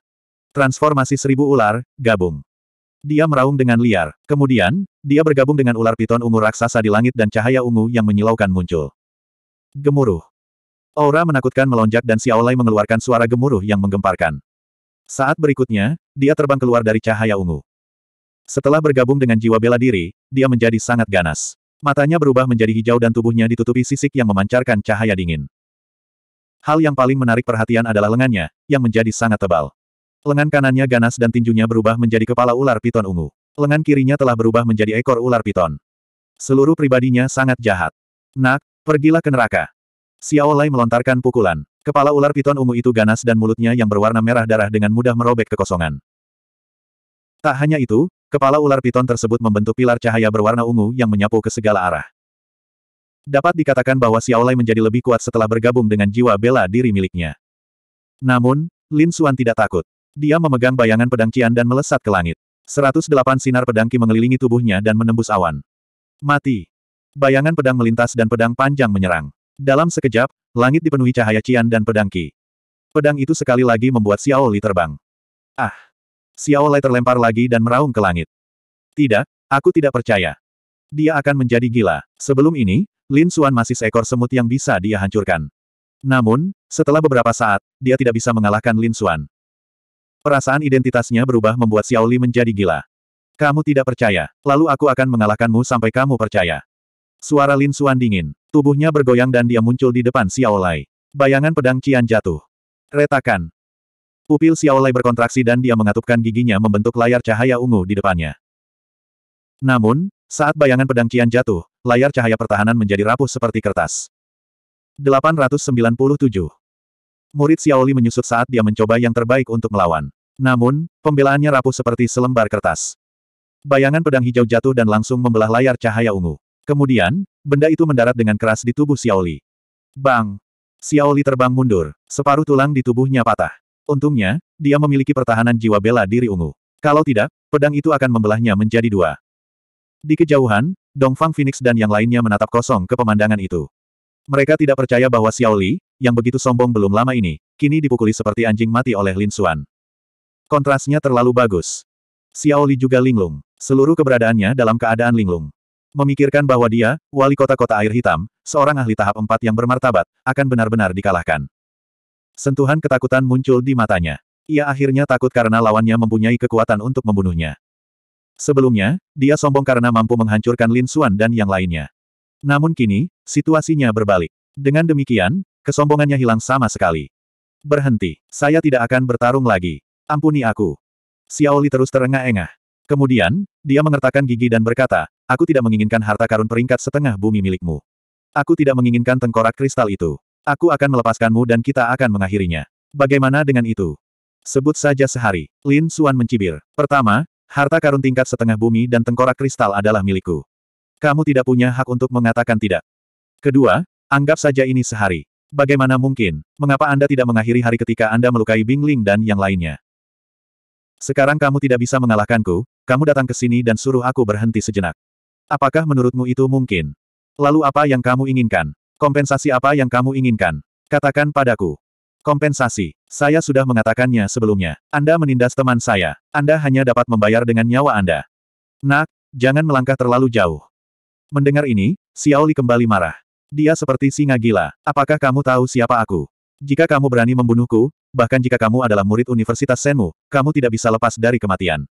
Transformasi seribu ular, gabung. Dia meraung dengan liar. Kemudian, dia bergabung dengan ular piton ungu raksasa di langit dan cahaya ungu yang menyilaukan muncul. Gemuruh. Aura menakutkan melonjak dan Xiao Lai mengeluarkan suara gemuruh yang menggemparkan. Saat berikutnya, dia terbang keluar dari cahaya ungu. Setelah bergabung dengan jiwa bela diri, dia menjadi sangat ganas. Matanya berubah menjadi hijau dan tubuhnya ditutupi sisik yang memancarkan cahaya dingin. Hal yang paling menarik perhatian adalah lengannya, yang menjadi sangat tebal. Lengan kanannya ganas dan tinjunya berubah menjadi kepala ular piton ungu. Lengan kirinya telah berubah menjadi ekor ular piton. Seluruh pribadinya sangat jahat. Nak, pergilah ke neraka. Xiao Lai melontarkan pukulan. Kepala ular piton ungu itu ganas dan mulutnya yang berwarna merah darah dengan mudah merobek kekosongan. Tak hanya itu, kepala ular piton tersebut membentuk pilar cahaya berwarna ungu yang menyapu ke segala arah. Dapat dikatakan bahwa Xiao Lai menjadi lebih kuat setelah bergabung dengan jiwa bela diri miliknya. Namun, Lin Xuan tidak takut. Dia memegang bayangan pedang Qian dan melesat ke langit. 108 sinar pedang Qi mengelilingi tubuhnya dan menembus awan. Mati. Bayangan pedang melintas dan pedang panjang menyerang. Dalam sekejap, langit dipenuhi cahaya Qian dan pedang Qi. Pedang itu sekali lagi membuat Xiao Li terbang. Ah! Xiao Li terlempar lagi dan meraung ke langit. Tidak, aku tidak percaya. Dia akan menjadi gila. Sebelum ini, Lin Xuan masih seekor semut yang bisa dia hancurkan. Namun, setelah beberapa saat, dia tidak bisa mengalahkan Lin Xuan. Perasaan identitasnya berubah membuat Xiaoli menjadi gila. Kamu tidak percaya, lalu aku akan mengalahkanmu sampai kamu percaya. Suara Lin Suan dingin. Tubuhnya bergoyang dan dia muncul di depan Xiaolai. Bayangan pedang Qian jatuh. Retakan. Pupil Xiaolai berkontraksi dan dia mengatupkan giginya membentuk layar cahaya ungu di depannya. Namun, saat bayangan pedang Qian jatuh, layar cahaya pertahanan menjadi rapuh seperti kertas. 897. Murid Xiaoli menyusut saat dia mencoba yang terbaik untuk melawan. Namun, pembelaannya rapuh seperti selembar kertas. Bayangan pedang hijau jatuh dan langsung membelah layar cahaya ungu. Kemudian, benda itu mendarat dengan keras di tubuh Xiaoli. Bang! Xiaoli terbang mundur, separuh tulang di tubuhnya patah. Untungnya, dia memiliki pertahanan jiwa bela diri ungu. Kalau tidak, pedang itu akan membelahnya menjadi dua. Di kejauhan, Dongfang Phoenix dan yang lainnya menatap kosong ke pemandangan itu. Mereka tidak percaya bahwa Xiaoli, yang begitu sombong belum lama ini, kini dipukuli seperti anjing mati oleh Lin Xuan. Kontrasnya terlalu bagus. Li juga linglung. Seluruh keberadaannya dalam keadaan linglung. Memikirkan bahwa dia, wali kota-kota air hitam, seorang ahli tahap empat yang bermartabat, akan benar-benar dikalahkan. Sentuhan ketakutan muncul di matanya. Ia akhirnya takut karena lawannya mempunyai kekuatan untuk membunuhnya. Sebelumnya, dia sombong karena mampu menghancurkan Lin Xuan dan yang lainnya. Namun kini, situasinya berbalik. Dengan demikian, Kesombongannya hilang sama sekali. Berhenti. Saya tidak akan bertarung lagi. Ampuni aku. Xiaoli terus terengah-engah. Kemudian, dia mengertakkan gigi dan berkata, aku tidak menginginkan harta karun peringkat setengah bumi milikmu. Aku tidak menginginkan tengkorak kristal itu. Aku akan melepaskanmu dan kita akan mengakhirinya. Bagaimana dengan itu? Sebut saja sehari. Lin Suan mencibir. Pertama, harta karun tingkat setengah bumi dan tengkorak kristal adalah milikku. Kamu tidak punya hak untuk mengatakan tidak. Kedua, anggap saja ini sehari. Bagaimana mungkin, mengapa Anda tidak mengakhiri hari ketika Anda melukai Bingling dan yang lainnya? Sekarang kamu tidak bisa mengalahkanku, kamu datang ke sini dan suruh aku berhenti sejenak. Apakah menurutmu itu mungkin? Lalu apa yang kamu inginkan? Kompensasi apa yang kamu inginkan? Katakan padaku. Kompensasi. Saya sudah mengatakannya sebelumnya. Anda menindas teman saya. Anda hanya dapat membayar dengan nyawa Anda. Nak, jangan melangkah terlalu jauh. Mendengar ini, Xiaoli kembali marah. Dia seperti singa gila. Apakah kamu tahu siapa aku? Jika kamu berani membunuhku, bahkan jika kamu adalah murid Universitas Senmu, kamu tidak bisa lepas dari kematian.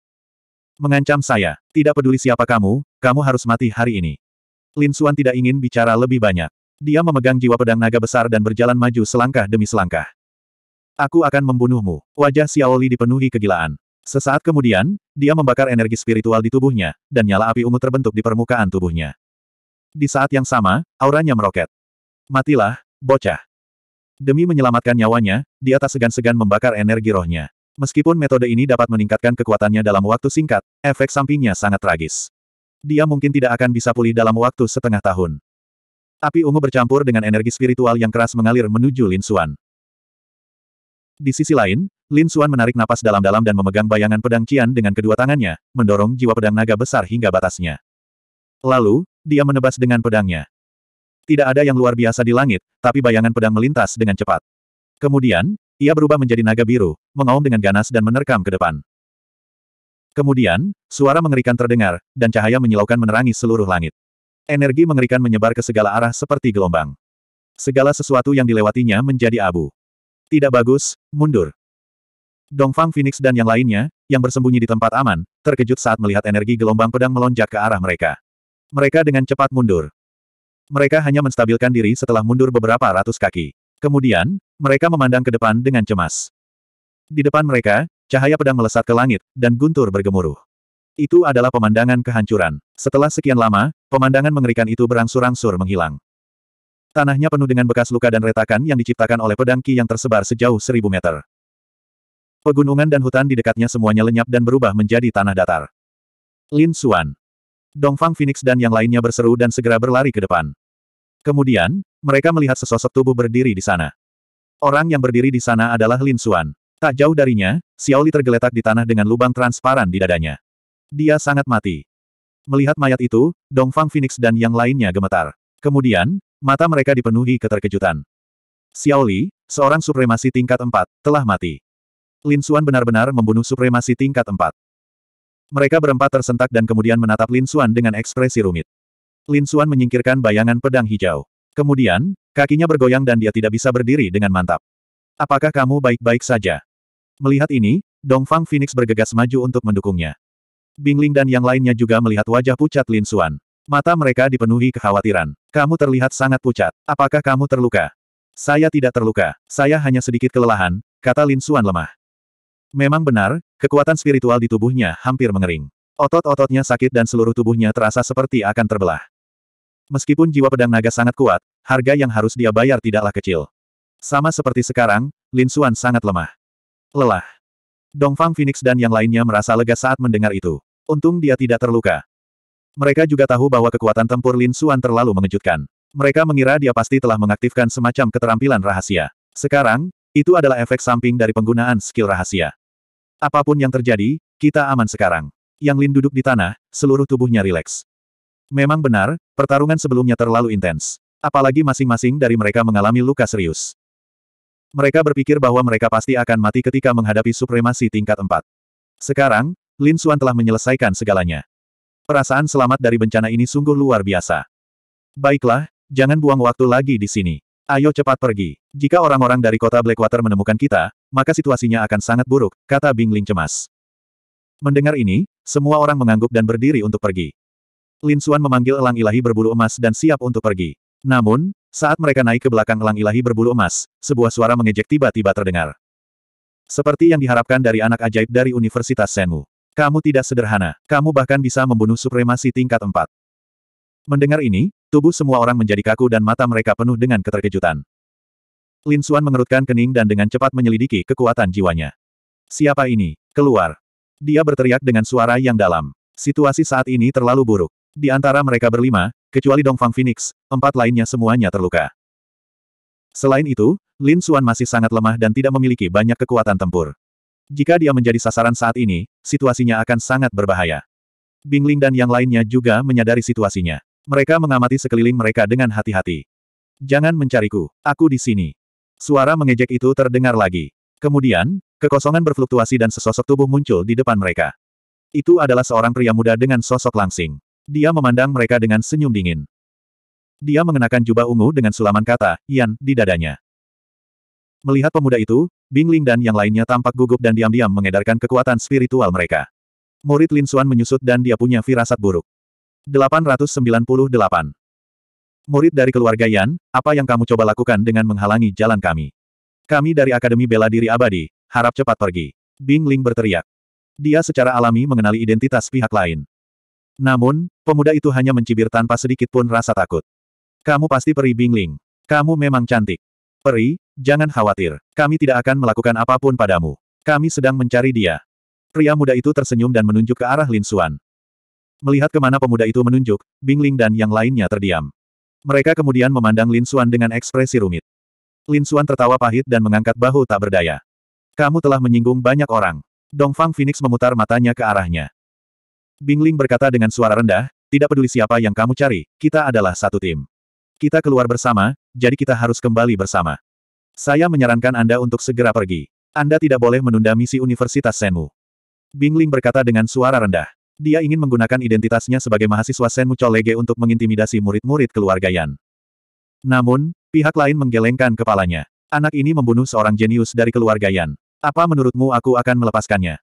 Mengancam saya. Tidak peduli siapa kamu, kamu harus mati hari ini. Lin Suan tidak ingin bicara lebih banyak. Dia memegang jiwa pedang naga besar dan berjalan maju selangkah demi selangkah. Aku akan membunuhmu. Wajah Xiaoli dipenuhi kegilaan. Sesaat kemudian, dia membakar energi spiritual di tubuhnya, dan nyala api ungu terbentuk di permukaan tubuhnya. Di saat yang sama, auranya meroket. Matilah, bocah. Demi menyelamatkan nyawanya, dia tak segan-segan membakar energi rohnya. Meskipun metode ini dapat meningkatkan kekuatannya dalam waktu singkat, efek sampingnya sangat tragis. Dia mungkin tidak akan bisa pulih dalam waktu setengah tahun. Api ungu bercampur dengan energi spiritual yang keras mengalir menuju Lin Xuan. Di sisi lain, Lin Xuan menarik napas dalam-dalam dan memegang bayangan pedang Cian dengan kedua tangannya, mendorong jiwa pedang naga besar hingga batasnya. Lalu, dia menebas dengan pedangnya. Tidak ada yang luar biasa di langit, tapi bayangan pedang melintas dengan cepat. Kemudian, ia berubah menjadi naga biru, mengaum dengan ganas dan menerkam ke depan. Kemudian, suara mengerikan terdengar, dan cahaya menyilaukan menerangi seluruh langit. Energi mengerikan menyebar ke segala arah seperti gelombang. Segala sesuatu yang dilewatinya menjadi abu. Tidak bagus, mundur. Dongfang Phoenix dan yang lainnya, yang bersembunyi di tempat aman, terkejut saat melihat energi gelombang pedang melonjak ke arah mereka. Mereka dengan cepat mundur. Mereka hanya menstabilkan diri setelah mundur beberapa ratus kaki. Kemudian, mereka memandang ke depan dengan cemas. Di depan mereka, cahaya pedang melesat ke langit, dan guntur bergemuruh. Itu adalah pemandangan kehancuran. Setelah sekian lama, pemandangan mengerikan itu berangsur-angsur menghilang. Tanahnya penuh dengan bekas luka dan retakan yang diciptakan oleh pedang Ki yang tersebar sejauh seribu meter. Pegunungan dan hutan di dekatnya semuanya lenyap dan berubah menjadi tanah datar. Lin Xuan. Dongfang Phoenix dan yang lainnya berseru dan segera berlari ke depan. Kemudian, mereka melihat sesosok tubuh berdiri di sana. Orang yang berdiri di sana adalah Lin Xuan. Tak jauh darinya, Xiao Li tergeletak di tanah dengan lubang transparan di dadanya. Dia sangat mati. Melihat mayat itu, Dongfang Phoenix dan yang lainnya gemetar. Kemudian, mata mereka dipenuhi keterkejutan. Li, seorang supremasi tingkat 4, telah mati. Lin Xuan benar-benar membunuh supremasi tingkat 4. Mereka berempat tersentak dan kemudian menatap Lin Xuan dengan ekspresi rumit. Lin Xuan menyingkirkan bayangan pedang hijau. Kemudian, kakinya bergoyang dan dia tidak bisa berdiri dengan mantap. Apakah kamu baik-baik saja? Melihat ini, Dongfang Phoenix bergegas maju untuk mendukungnya. Bingling dan yang lainnya juga melihat wajah pucat Lin Xuan. Mata mereka dipenuhi kekhawatiran. Kamu terlihat sangat pucat. Apakah kamu terluka? Saya tidak terluka. Saya hanya sedikit kelelahan, kata Lin Xuan lemah. Memang benar, kekuatan spiritual di tubuhnya hampir mengering. Otot-ototnya sakit dan seluruh tubuhnya terasa seperti akan terbelah. Meskipun jiwa pedang naga sangat kuat, harga yang harus dia bayar tidaklah kecil. Sama seperti sekarang, Lin Xuan sangat lemah. Lelah. Dongfang Phoenix dan yang lainnya merasa lega saat mendengar itu. Untung dia tidak terluka. Mereka juga tahu bahwa kekuatan tempur Lin Xuan terlalu mengejutkan. Mereka mengira dia pasti telah mengaktifkan semacam keterampilan rahasia. Sekarang, itu adalah efek samping dari penggunaan skill rahasia. Apapun yang terjadi, kita aman sekarang. Yang Lin duduk di tanah, seluruh tubuhnya rileks. Memang benar, pertarungan sebelumnya terlalu intens. Apalagi masing-masing dari mereka mengalami luka serius. Mereka berpikir bahwa mereka pasti akan mati ketika menghadapi supremasi tingkat 4. Sekarang, Lin Xuan telah menyelesaikan segalanya. Perasaan selamat dari bencana ini sungguh luar biasa. Baiklah, jangan buang waktu lagi di sini. Ayo cepat pergi. Jika orang-orang dari kota Blackwater menemukan kita, maka situasinya akan sangat buruk, kata Bing Ling cemas. Mendengar ini, semua orang mengangguk dan berdiri untuk pergi. Lin Xuan memanggil elang ilahi berbulu emas dan siap untuk pergi. Namun, saat mereka naik ke belakang elang ilahi berbulu emas, sebuah suara mengejek tiba-tiba terdengar. Seperti yang diharapkan dari anak ajaib dari Universitas Senwu. Kamu tidak sederhana, kamu bahkan bisa membunuh supremasi tingkat 4. Mendengar ini, Tubuh semua orang menjadi kaku dan mata mereka penuh dengan keterkejutan. Lin Xuan mengerutkan kening dan dengan cepat menyelidiki kekuatan jiwanya. Siapa ini? Keluar! Dia berteriak dengan suara yang dalam. Situasi saat ini terlalu buruk. Di antara mereka berlima, kecuali Dongfang Phoenix, empat lainnya semuanya terluka. Selain itu, Lin Xuan masih sangat lemah dan tidak memiliki banyak kekuatan tempur. Jika dia menjadi sasaran saat ini, situasinya akan sangat berbahaya. Bingling dan yang lainnya juga menyadari situasinya. Mereka mengamati sekeliling mereka dengan hati-hati. Jangan mencariku, aku di sini. Suara mengejek itu terdengar lagi. Kemudian, kekosongan berfluktuasi dan sesosok tubuh muncul di depan mereka. Itu adalah seorang pria muda dengan sosok langsing. Dia memandang mereka dengan senyum dingin. Dia mengenakan jubah ungu dengan sulaman kata, Yan, di dadanya. Melihat pemuda itu, Bing Ling dan yang lainnya tampak gugup dan diam-diam mengedarkan kekuatan spiritual mereka. Murid Lin Xuan menyusut dan dia punya firasat buruk. 898. Murid dari keluarga Yan, apa yang kamu coba lakukan dengan menghalangi jalan kami? Kami dari Akademi Bela Diri Abadi, harap cepat pergi. Bing Ling berteriak. Dia secara alami mengenali identitas pihak lain. Namun, pemuda itu hanya mencibir tanpa sedikit pun rasa takut. Kamu pasti peri Bing Ling. Kamu memang cantik. Peri, jangan khawatir. Kami tidak akan melakukan apapun padamu. Kami sedang mencari dia. Pria muda itu tersenyum dan menunjuk ke arah Lin Xuan. Melihat kemana pemuda itu menunjuk, Bingling dan yang lainnya terdiam. Mereka kemudian memandang Lin Xuan dengan ekspresi rumit. Lin Xuan tertawa pahit dan mengangkat bahu tak berdaya. Kamu telah menyinggung banyak orang. Dongfang Phoenix memutar matanya ke arahnya. Bingling berkata dengan suara rendah, tidak peduli siapa yang kamu cari, kita adalah satu tim. Kita keluar bersama, jadi kita harus kembali bersama. Saya menyarankan Anda untuk segera pergi. Anda tidak boleh menunda misi Universitas Senmu. Bingling berkata dengan suara rendah. Dia ingin menggunakan identitasnya sebagai mahasiswa Senmu Cholege untuk mengintimidasi murid-murid keluarga Yan. Namun, pihak lain menggelengkan kepalanya. Anak ini membunuh seorang jenius dari keluarga Yan. Apa menurutmu aku akan melepaskannya?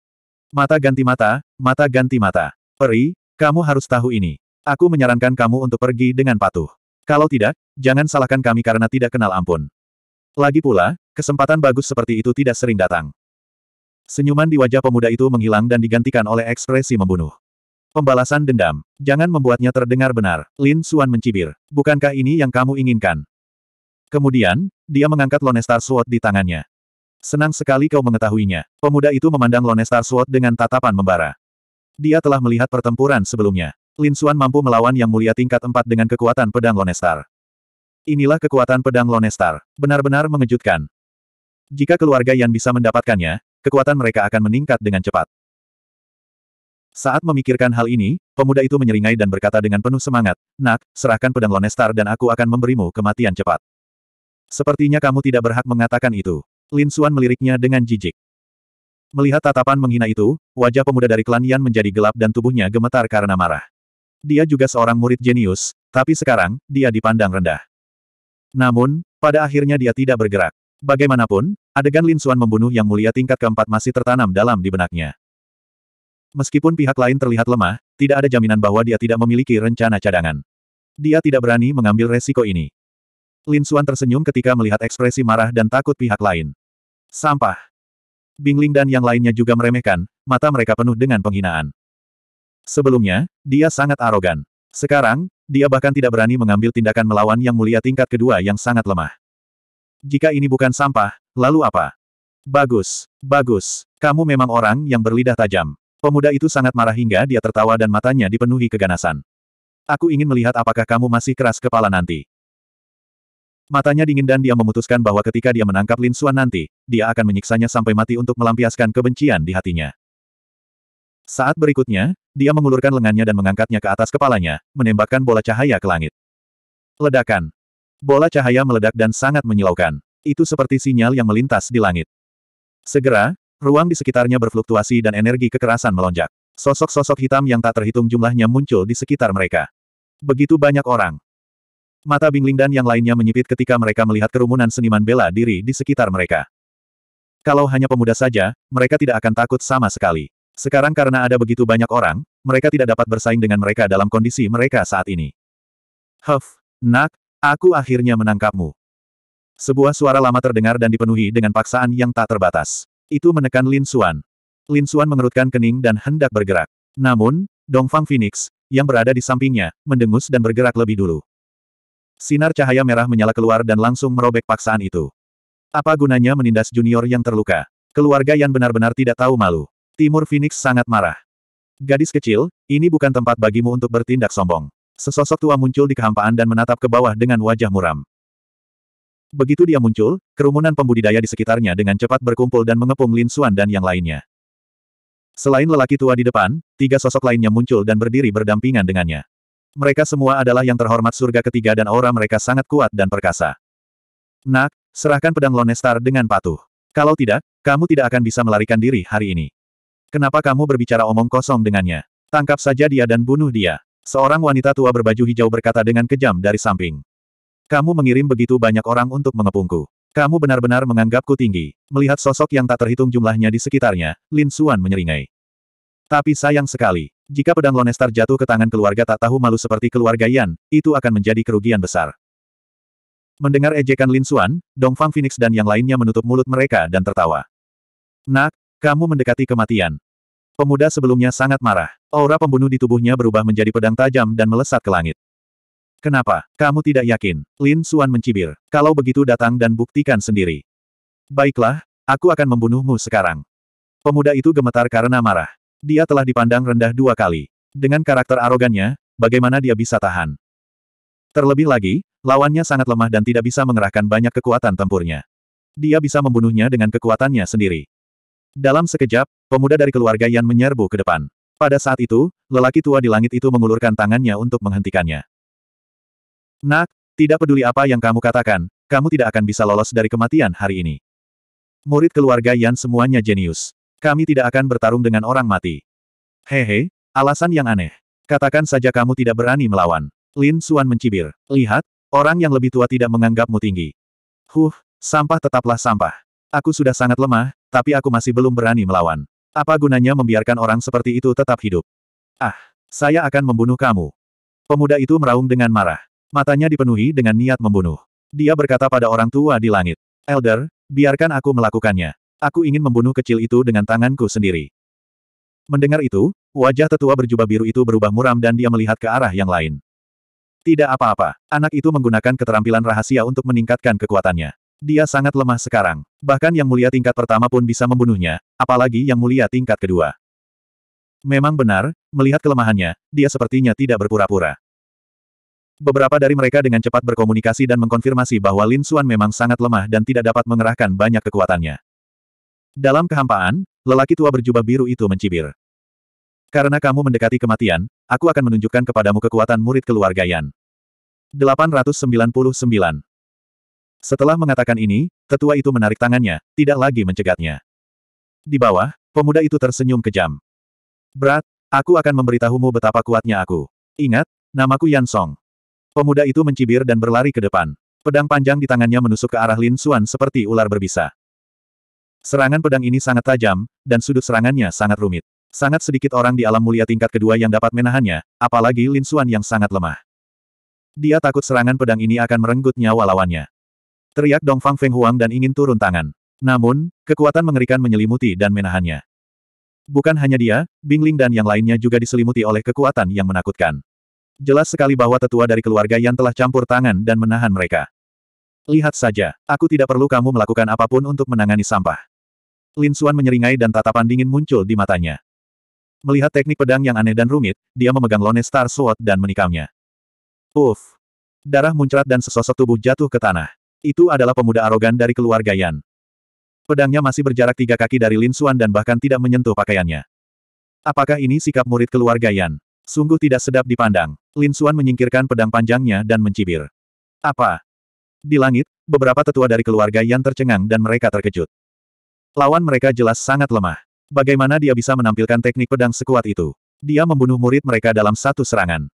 Mata ganti mata, mata ganti mata. Peri, kamu harus tahu ini. Aku menyarankan kamu untuk pergi dengan patuh. Kalau tidak, jangan salahkan kami karena tidak kenal ampun. Lagi pula, kesempatan bagus seperti itu tidak sering datang. Senyuman di wajah pemuda itu menghilang dan digantikan oleh ekspresi membunuh. Pembalasan dendam. Jangan membuatnya terdengar benar. Lin Suan mencibir. Bukankah ini yang kamu inginkan? Kemudian, dia mengangkat Lonestar Sword di tangannya. Senang sekali kau mengetahuinya. Pemuda itu memandang Lonestar Sword dengan tatapan membara. Dia telah melihat pertempuran sebelumnya. Lin Suan mampu melawan Yang Mulia tingkat 4 dengan kekuatan pedang Lonestar. Inilah kekuatan pedang Lonestar. Benar-benar mengejutkan. Jika keluarga Yan bisa mendapatkannya, kekuatan mereka akan meningkat dengan cepat. Saat memikirkan hal ini, pemuda itu menyeringai dan berkata dengan penuh semangat, Nak, serahkan pedang Lonestar dan aku akan memberimu kematian cepat. Sepertinya kamu tidak berhak mengatakan itu. Lin Suan meliriknya dengan jijik. Melihat tatapan menghina itu, wajah pemuda dari klan Yan menjadi gelap dan tubuhnya gemetar karena marah. Dia juga seorang murid jenius, tapi sekarang, dia dipandang rendah. Namun, pada akhirnya dia tidak bergerak. Bagaimanapun, adegan Lin Suan membunuh yang mulia tingkat keempat masih tertanam dalam di benaknya. Meskipun pihak lain terlihat lemah, tidak ada jaminan bahwa dia tidak memiliki rencana cadangan. Dia tidak berani mengambil resiko ini. Lin Xuan tersenyum ketika melihat ekspresi marah dan takut pihak lain. Sampah. Bingling dan yang lainnya juga meremehkan, mata mereka penuh dengan penghinaan. Sebelumnya, dia sangat arogan. Sekarang, dia bahkan tidak berani mengambil tindakan melawan yang mulia tingkat kedua yang sangat lemah. Jika ini bukan sampah, lalu apa? Bagus, bagus, kamu memang orang yang berlidah tajam. Pemuda itu sangat marah hingga dia tertawa dan matanya dipenuhi keganasan. Aku ingin melihat apakah kamu masih keras kepala nanti. Matanya dingin dan dia memutuskan bahwa ketika dia menangkap Lin Xuan nanti, dia akan menyiksanya sampai mati untuk melampiaskan kebencian di hatinya. Saat berikutnya, dia mengulurkan lengannya dan mengangkatnya ke atas kepalanya, menembakkan bola cahaya ke langit. Ledakan. Bola cahaya meledak dan sangat menyilaukan. Itu seperti sinyal yang melintas di langit. Segera, Ruang di sekitarnya berfluktuasi dan energi kekerasan melonjak. Sosok-sosok hitam yang tak terhitung jumlahnya muncul di sekitar mereka. Begitu banyak orang. Mata Bingling dan yang lainnya menyipit ketika mereka melihat kerumunan seniman bela diri di sekitar mereka. Kalau hanya pemuda saja, mereka tidak akan takut sama sekali. Sekarang karena ada begitu banyak orang, mereka tidak dapat bersaing dengan mereka dalam kondisi mereka saat ini. Huff, nak, aku akhirnya menangkapmu. Sebuah suara lama terdengar dan dipenuhi dengan paksaan yang tak terbatas. Itu menekan Lin Xuan. Lin Xuan mengerutkan kening dan hendak bergerak. Namun, Dongfang Phoenix, yang berada di sampingnya, mendengus dan bergerak lebih dulu. Sinar cahaya merah menyala keluar dan langsung merobek paksaan itu. Apa gunanya menindas junior yang terluka? Keluarga yang benar-benar tidak tahu malu. Timur Phoenix sangat marah. Gadis kecil, ini bukan tempat bagimu untuk bertindak sombong. Sesosok tua muncul di kehampaan dan menatap ke bawah dengan wajah muram. Begitu dia muncul, kerumunan pembudidaya di sekitarnya dengan cepat berkumpul dan mengepung Lin Xuan dan yang lainnya. Selain lelaki tua di depan, tiga sosok lainnya muncul dan berdiri berdampingan dengannya. Mereka semua adalah yang terhormat surga ketiga dan aura mereka sangat kuat dan perkasa. Nak, serahkan pedang Lonestar dengan patuh. Kalau tidak, kamu tidak akan bisa melarikan diri hari ini. Kenapa kamu berbicara omong kosong dengannya? Tangkap saja dia dan bunuh dia. Seorang wanita tua berbaju hijau berkata dengan kejam dari samping. Kamu mengirim begitu banyak orang untuk mengepungku. Kamu benar-benar menganggapku tinggi. Melihat sosok yang tak terhitung jumlahnya di sekitarnya, Lin Suan menyeringai. Tapi sayang sekali. Jika pedang Lonestar jatuh ke tangan keluarga tak tahu malu seperti keluarga Yan, itu akan menjadi kerugian besar. Mendengar ejekan Lin Xuan, Dongfang Phoenix dan yang lainnya menutup mulut mereka dan tertawa. Nak, kamu mendekati kematian. Pemuda sebelumnya sangat marah. Aura pembunuh di tubuhnya berubah menjadi pedang tajam dan melesat ke langit. Kenapa? Kamu tidak yakin? Lin Suan mencibir. Kalau begitu datang dan buktikan sendiri. Baiklah, aku akan membunuhmu sekarang. Pemuda itu gemetar karena marah. Dia telah dipandang rendah dua kali. Dengan karakter arogannya, bagaimana dia bisa tahan? Terlebih lagi, lawannya sangat lemah dan tidak bisa mengerahkan banyak kekuatan tempurnya. Dia bisa membunuhnya dengan kekuatannya sendiri. Dalam sekejap, pemuda dari keluarga Yan menyerbu ke depan. Pada saat itu, lelaki tua di langit itu mengulurkan tangannya untuk menghentikannya. Nak, tidak peduli apa yang kamu katakan, kamu tidak akan bisa lolos dari kematian hari ini. Murid keluarga Yan semuanya jenius. Kami tidak akan bertarung dengan orang mati. Hehe, alasan yang aneh. Katakan saja kamu tidak berani melawan. Lin Suan mencibir. Lihat, orang yang lebih tua tidak menganggapmu tinggi. Huh, sampah tetaplah sampah. Aku sudah sangat lemah, tapi aku masih belum berani melawan. Apa gunanya membiarkan orang seperti itu tetap hidup? Ah, saya akan membunuh kamu. Pemuda itu meraung dengan marah. Matanya dipenuhi dengan niat membunuh. Dia berkata pada orang tua di langit, Elder, biarkan aku melakukannya. Aku ingin membunuh kecil itu dengan tanganku sendiri. Mendengar itu, wajah tetua berjubah biru itu berubah muram dan dia melihat ke arah yang lain. Tidak apa-apa, anak itu menggunakan keterampilan rahasia untuk meningkatkan kekuatannya. Dia sangat lemah sekarang. Bahkan yang mulia tingkat pertama pun bisa membunuhnya, apalagi yang mulia tingkat kedua. Memang benar, melihat kelemahannya, dia sepertinya tidak berpura-pura. Beberapa dari mereka dengan cepat berkomunikasi dan mengkonfirmasi bahwa Lin Xuan memang sangat lemah dan tidak dapat mengerahkan banyak kekuatannya. Dalam kehampaan, lelaki tua berjubah biru itu mencibir. Karena kamu mendekati kematian, aku akan menunjukkan kepadamu kekuatan murid keluarga Yan. 899 Setelah mengatakan ini, tetua itu menarik tangannya, tidak lagi mencegatnya. Di bawah, pemuda itu tersenyum kejam. Berat, aku akan memberitahumu betapa kuatnya aku. Ingat, namaku Yan Song. Pemuda itu mencibir dan berlari ke depan. Pedang panjang di tangannya menusuk ke arah Lin Xuan seperti ular berbisa. Serangan pedang ini sangat tajam, dan sudut serangannya sangat rumit. Sangat sedikit orang di alam mulia tingkat kedua yang dapat menahannya, apalagi Lin Xuan yang sangat lemah. Dia takut serangan pedang ini akan merenggut nyawa lawannya. Teriak Dongfang Fang Feng Huang dan ingin turun tangan. Namun, kekuatan mengerikan menyelimuti dan menahannya. Bukan hanya dia, Bingling dan yang lainnya juga diselimuti oleh kekuatan yang menakutkan. Jelas sekali bahwa tetua dari keluarga Yan telah campur tangan dan menahan mereka. Lihat saja, aku tidak perlu kamu melakukan apapun untuk menangani sampah. Lin Suan menyeringai dan tatapan dingin muncul di matanya. Melihat teknik pedang yang aneh dan rumit, dia memegang Lone Star Sword dan menikamnya. Uff, Darah muncrat dan sesosok tubuh jatuh ke tanah. Itu adalah pemuda arogan dari keluarga Yan. Pedangnya masih berjarak tiga kaki dari Lin Suan dan bahkan tidak menyentuh pakaiannya. Apakah ini sikap murid keluarga Yan? Sungguh tidak sedap dipandang. Lin Suan menyingkirkan pedang panjangnya dan mencibir. Apa? Di langit, beberapa tetua dari keluarga yang tercengang dan mereka terkejut. Lawan mereka jelas sangat lemah. Bagaimana dia bisa menampilkan teknik pedang sekuat itu? Dia membunuh murid mereka dalam satu serangan.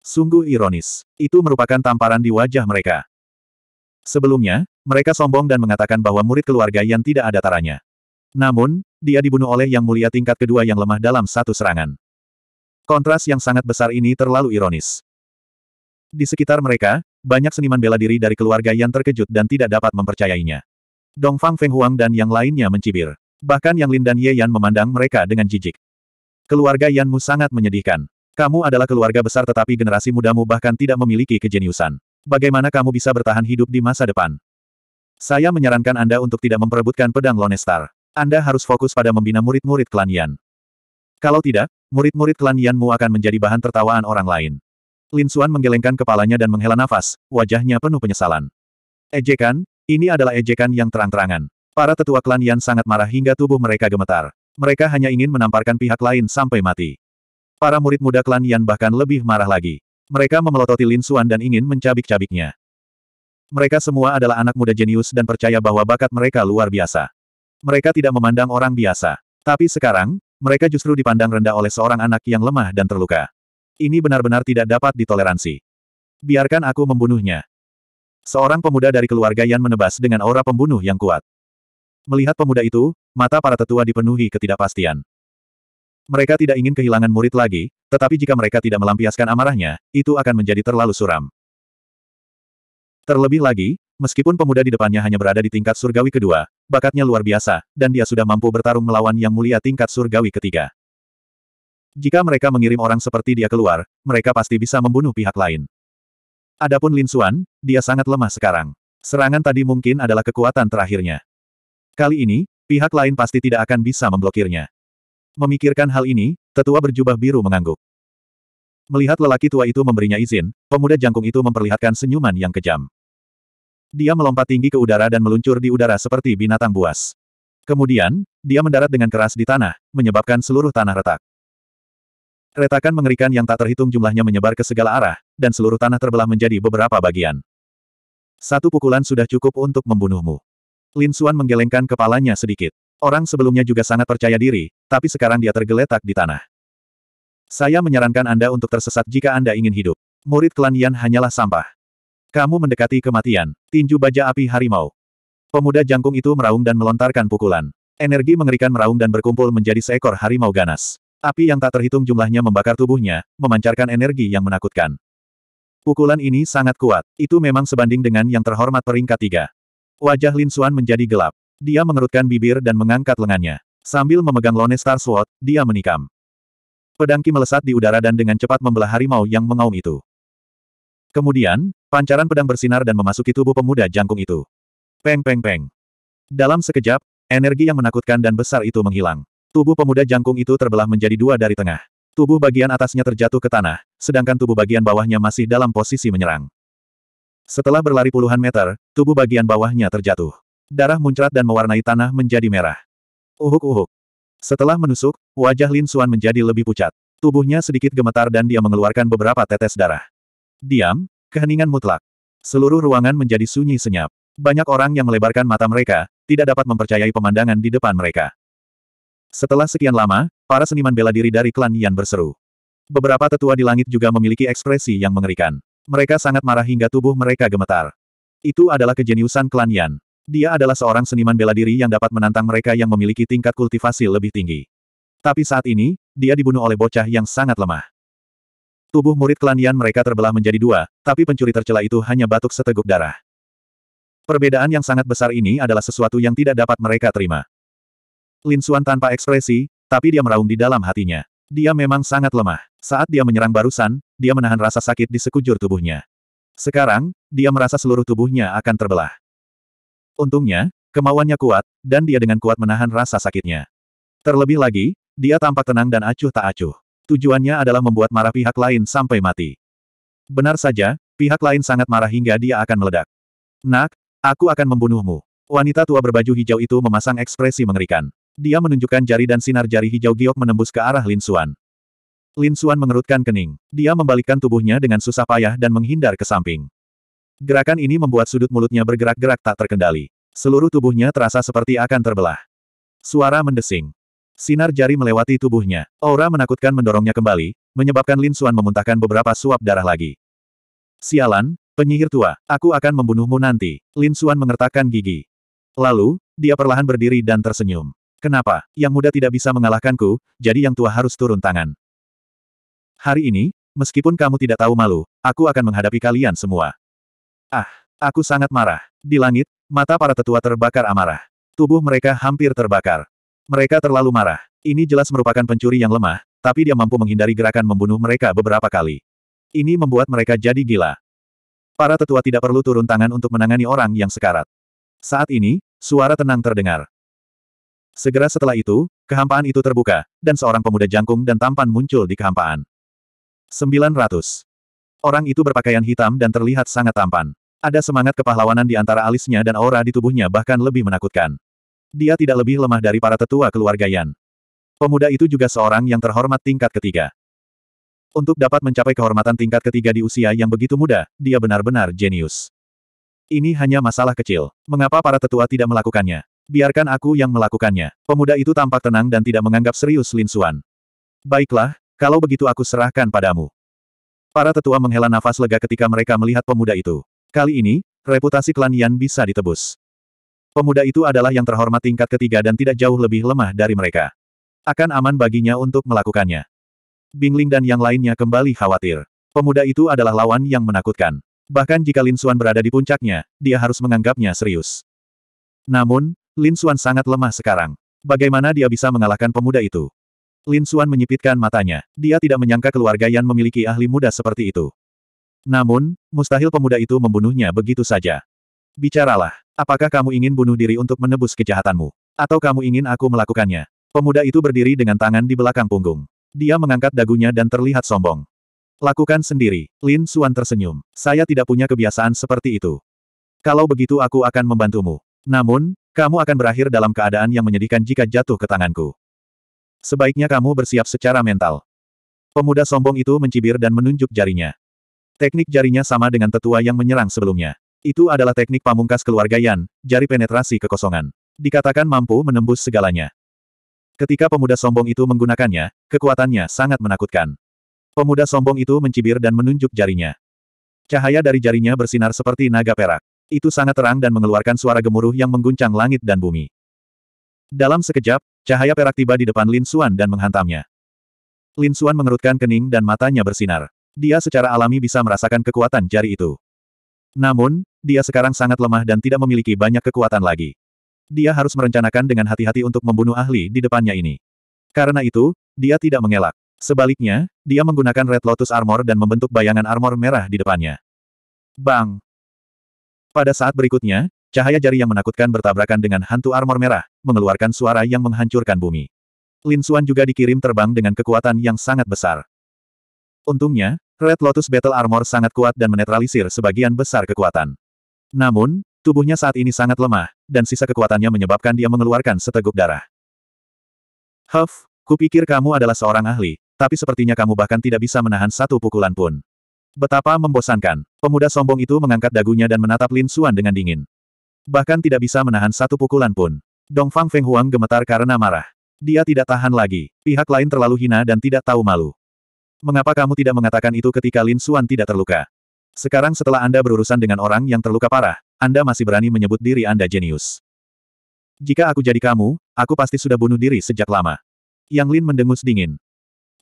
Sungguh ironis. Itu merupakan tamparan di wajah mereka. Sebelumnya, mereka sombong dan mengatakan bahwa murid keluarga yang tidak ada taranya. Namun, dia dibunuh oleh Yang Mulia tingkat kedua yang lemah dalam satu serangan. Kontras yang sangat besar ini terlalu ironis. Di sekitar mereka, banyak seniman bela diri dari keluarga yang terkejut dan tidak dapat mempercayainya. Dongfang Feng Huang dan yang lainnya mencibir. Bahkan Yang Lin dan Ye Yan memandang mereka dengan jijik. Keluarga Yanmu sangat menyedihkan. Kamu adalah keluarga besar tetapi generasi mudamu bahkan tidak memiliki kejeniusan. Bagaimana kamu bisa bertahan hidup di masa depan? Saya menyarankan Anda untuk tidak memperebutkan pedang Lone Star. Anda harus fokus pada membina murid-murid klan Yan. Kalau tidak, murid-murid klan Yanmu akan menjadi bahan tertawaan orang lain. Lin Suan menggelengkan kepalanya dan menghela nafas, wajahnya penuh penyesalan. Ejekan, ini adalah ejekan yang terang-terangan. Para tetua klan Yan sangat marah hingga tubuh mereka gemetar. Mereka hanya ingin menamparkan pihak lain sampai mati. Para murid muda klan Yan bahkan lebih marah lagi. Mereka memelototi Lin Suan dan ingin mencabik-cabiknya. Mereka semua adalah anak muda jenius dan percaya bahwa bakat mereka luar biasa. Mereka tidak memandang orang biasa. Tapi sekarang, mereka justru dipandang rendah oleh seorang anak yang lemah dan terluka. Ini benar-benar tidak dapat ditoleransi. Biarkan aku membunuhnya. Seorang pemuda dari keluarga Yan menebas dengan aura pembunuh yang kuat. Melihat pemuda itu, mata para tetua dipenuhi ketidakpastian. Mereka tidak ingin kehilangan murid lagi, tetapi jika mereka tidak melampiaskan amarahnya, itu akan menjadi terlalu suram. Terlebih lagi, meskipun pemuda di depannya hanya berada di tingkat surgawi kedua, Bakatnya luar biasa, dan dia sudah mampu bertarung melawan yang mulia tingkat surgawi ketiga. Jika mereka mengirim orang seperti dia keluar, mereka pasti bisa membunuh pihak lain. Adapun Lin Xuan, dia sangat lemah sekarang. Serangan tadi mungkin adalah kekuatan terakhirnya. Kali ini, pihak lain pasti tidak akan bisa memblokirnya. Memikirkan hal ini, tetua berjubah biru mengangguk. Melihat lelaki tua itu memberinya izin, pemuda jangkung itu memperlihatkan senyuman yang kejam. Dia melompat tinggi ke udara dan meluncur di udara seperti binatang buas. Kemudian, dia mendarat dengan keras di tanah, menyebabkan seluruh tanah retak. Retakan mengerikan yang tak terhitung jumlahnya menyebar ke segala arah, dan seluruh tanah terbelah menjadi beberapa bagian. Satu pukulan sudah cukup untuk membunuhmu. Lin Xuan menggelengkan kepalanya sedikit. Orang sebelumnya juga sangat percaya diri, tapi sekarang dia tergeletak di tanah. Saya menyarankan Anda untuk tersesat jika Anda ingin hidup. Murid klan Yan hanyalah sampah. Kamu mendekati kematian. Tinju baja api harimau. Pemuda jangkung itu meraung dan melontarkan pukulan. Energi mengerikan meraung dan berkumpul menjadi seekor harimau ganas. Api yang tak terhitung jumlahnya membakar tubuhnya, memancarkan energi yang menakutkan. Pukulan ini sangat kuat. Itu memang sebanding dengan yang terhormat peringkat tiga. Wajah Lin Xuan menjadi gelap. Dia mengerutkan bibir dan mengangkat lengannya. Sambil memegang Lone Star Sword, dia menikam. Pedangki melesat di udara dan dengan cepat membelah harimau yang mengaum itu. Kemudian, pancaran pedang bersinar dan memasuki tubuh pemuda jangkung itu. Peng peng peng. Dalam sekejap, energi yang menakutkan dan besar itu menghilang. Tubuh pemuda jangkung itu terbelah menjadi dua dari tengah. Tubuh bagian atasnya terjatuh ke tanah, sedangkan tubuh bagian bawahnya masih dalam posisi menyerang. Setelah berlari puluhan meter, tubuh bagian bawahnya terjatuh. Darah muncrat dan mewarnai tanah menjadi merah. Uhuk-uhuk. Setelah menusuk, wajah Lin Suan menjadi lebih pucat. Tubuhnya sedikit gemetar dan dia mengeluarkan beberapa tetes darah. Diam, keheningan mutlak. Seluruh ruangan menjadi sunyi senyap. Banyak orang yang melebarkan mata mereka, tidak dapat mempercayai pemandangan di depan mereka. Setelah sekian lama, para seniman bela diri dari klan Yan berseru. Beberapa tetua di langit juga memiliki ekspresi yang mengerikan. Mereka sangat marah hingga tubuh mereka gemetar. Itu adalah kejeniusan klan Yan. Dia adalah seorang seniman bela diri yang dapat menantang mereka yang memiliki tingkat kultivasi lebih tinggi. Tapi saat ini, dia dibunuh oleh bocah yang sangat lemah. Tubuh murid klan mereka terbelah menjadi dua, tapi pencuri tercela itu hanya batuk seteguk darah. Perbedaan yang sangat besar ini adalah sesuatu yang tidak dapat mereka terima. Lin Xuan tanpa ekspresi, tapi dia meraung di dalam hatinya. Dia memang sangat lemah. Saat dia menyerang barusan, dia menahan rasa sakit di sekujur tubuhnya. Sekarang, dia merasa seluruh tubuhnya akan terbelah. Untungnya, kemauannya kuat, dan dia dengan kuat menahan rasa sakitnya. Terlebih lagi, dia tampak tenang dan acuh tak acuh. Tujuannya adalah membuat marah pihak lain sampai mati. Benar saja, pihak lain sangat marah hingga dia akan meledak. Nak, aku akan membunuhmu. Wanita tua berbaju hijau itu memasang ekspresi mengerikan. Dia menunjukkan jari dan sinar jari hijau giok menembus ke arah Lin Suan. Lin Suan mengerutkan kening. Dia membalikkan tubuhnya dengan susah payah dan menghindar ke samping. Gerakan ini membuat sudut mulutnya bergerak-gerak tak terkendali. Seluruh tubuhnya terasa seperti akan terbelah. Suara mendesing. Sinar jari melewati tubuhnya. Aura menakutkan mendorongnya kembali, menyebabkan Lin Suan memuntahkan beberapa suap darah lagi. Sialan, penyihir tua, aku akan membunuhmu nanti. Lin Suan mengertakkan gigi. Lalu, dia perlahan berdiri dan tersenyum. Kenapa? Yang muda tidak bisa mengalahkanku, jadi yang tua harus turun tangan. Hari ini, meskipun kamu tidak tahu malu, aku akan menghadapi kalian semua. Ah, aku sangat marah. Di langit, mata para tetua terbakar amarah. Tubuh mereka hampir terbakar. Mereka terlalu marah. Ini jelas merupakan pencuri yang lemah, tapi dia mampu menghindari gerakan membunuh mereka beberapa kali. Ini membuat mereka jadi gila. Para tetua tidak perlu turun tangan untuk menangani orang yang sekarat. Saat ini, suara tenang terdengar. Segera setelah itu, kehampaan itu terbuka, dan seorang pemuda jangkung dan tampan muncul di kehampaan. 900. Orang itu berpakaian hitam dan terlihat sangat tampan. Ada semangat kepahlawanan di antara alisnya dan aura di tubuhnya bahkan lebih menakutkan. Dia tidak lebih lemah dari para tetua keluarga Yan. Pemuda itu juga seorang yang terhormat tingkat ketiga. Untuk dapat mencapai kehormatan tingkat ketiga di usia yang begitu muda, dia benar-benar jenius. Ini hanya masalah kecil. Mengapa para tetua tidak melakukannya? Biarkan aku yang melakukannya. Pemuda itu tampak tenang dan tidak menganggap serius Lin Xuan. Baiklah, kalau begitu aku serahkan padamu. Para tetua menghela nafas lega ketika mereka melihat pemuda itu. Kali ini, reputasi klan Yan bisa ditebus. Pemuda itu adalah yang terhormat tingkat ketiga dan tidak jauh lebih lemah dari mereka. Akan aman baginya untuk melakukannya. Bingling dan yang lainnya kembali khawatir. Pemuda itu adalah lawan yang menakutkan. Bahkan jika Lin Suan berada di puncaknya, dia harus menganggapnya serius. Namun, Lin Suan sangat lemah sekarang. Bagaimana dia bisa mengalahkan pemuda itu? Lin Suan menyipitkan matanya. Dia tidak menyangka keluarga yang memiliki ahli muda seperti itu. Namun, mustahil pemuda itu membunuhnya begitu saja. Bicaralah. Apakah kamu ingin bunuh diri untuk menebus kejahatanmu? Atau kamu ingin aku melakukannya? Pemuda itu berdiri dengan tangan di belakang punggung. Dia mengangkat dagunya dan terlihat sombong. Lakukan sendiri. Lin Suan tersenyum. Saya tidak punya kebiasaan seperti itu. Kalau begitu aku akan membantumu. Namun, kamu akan berakhir dalam keadaan yang menyedihkan jika jatuh ke tanganku. Sebaiknya kamu bersiap secara mental. Pemuda sombong itu mencibir dan menunjuk jarinya. Teknik jarinya sama dengan tetua yang menyerang sebelumnya. Itu adalah teknik pamungkas keluarga Yan, jari penetrasi kekosongan. Dikatakan mampu menembus segalanya. Ketika pemuda sombong itu menggunakannya, kekuatannya sangat menakutkan. Pemuda sombong itu mencibir dan menunjuk jarinya. Cahaya dari jarinya bersinar seperti naga perak. Itu sangat terang dan mengeluarkan suara gemuruh yang mengguncang langit dan bumi. Dalam sekejap, cahaya perak tiba di depan Lin Xuan dan menghantamnya. Lin Xuan mengerutkan kening dan matanya bersinar. Dia secara alami bisa merasakan kekuatan jari itu. Namun, dia sekarang sangat lemah dan tidak memiliki banyak kekuatan lagi. Dia harus merencanakan dengan hati-hati untuk membunuh ahli di depannya ini. Karena itu, dia tidak mengelak. Sebaliknya, dia menggunakan Red Lotus Armor dan membentuk bayangan armor merah di depannya. Bang! Pada saat berikutnya, cahaya jari yang menakutkan bertabrakan dengan hantu armor merah, mengeluarkan suara yang menghancurkan bumi. Lin Xuan juga dikirim terbang dengan kekuatan yang sangat besar. Untungnya, Red Lotus Battle Armor sangat kuat dan menetralisir sebagian besar kekuatan. Namun, tubuhnya saat ini sangat lemah, dan sisa kekuatannya menyebabkan dia mengeluarkan seteguk darah. Huff, kupikir kamu adalah seorang ahli, tapi sepertinya kamu bahkan tidak bisa menahan satu pukulan pun. Betapa membosankan. Pemuda sombong itu mengangkat dagunya dan menatap Lin Suan dengan dingin. Bahkan tidak bisa menahan satu pukulan pun. Dong Fang Feng Huang gemetar karena marah. Dia tidak tahan lagi. Pihak lain terlalu hina dan tidak tahu malu. Mengapa kamu tidak mengatakan itu ketika Lin Suan tidak terluka? Sekarang setelah Anda berurusan dengan orang yang terluka parah, Anda masih berani menyebut diri Anda jenius. Jika aku jadi kamu, aku pasti sudah bunuh diri sejak lama. Yang Lin mendengus dingin.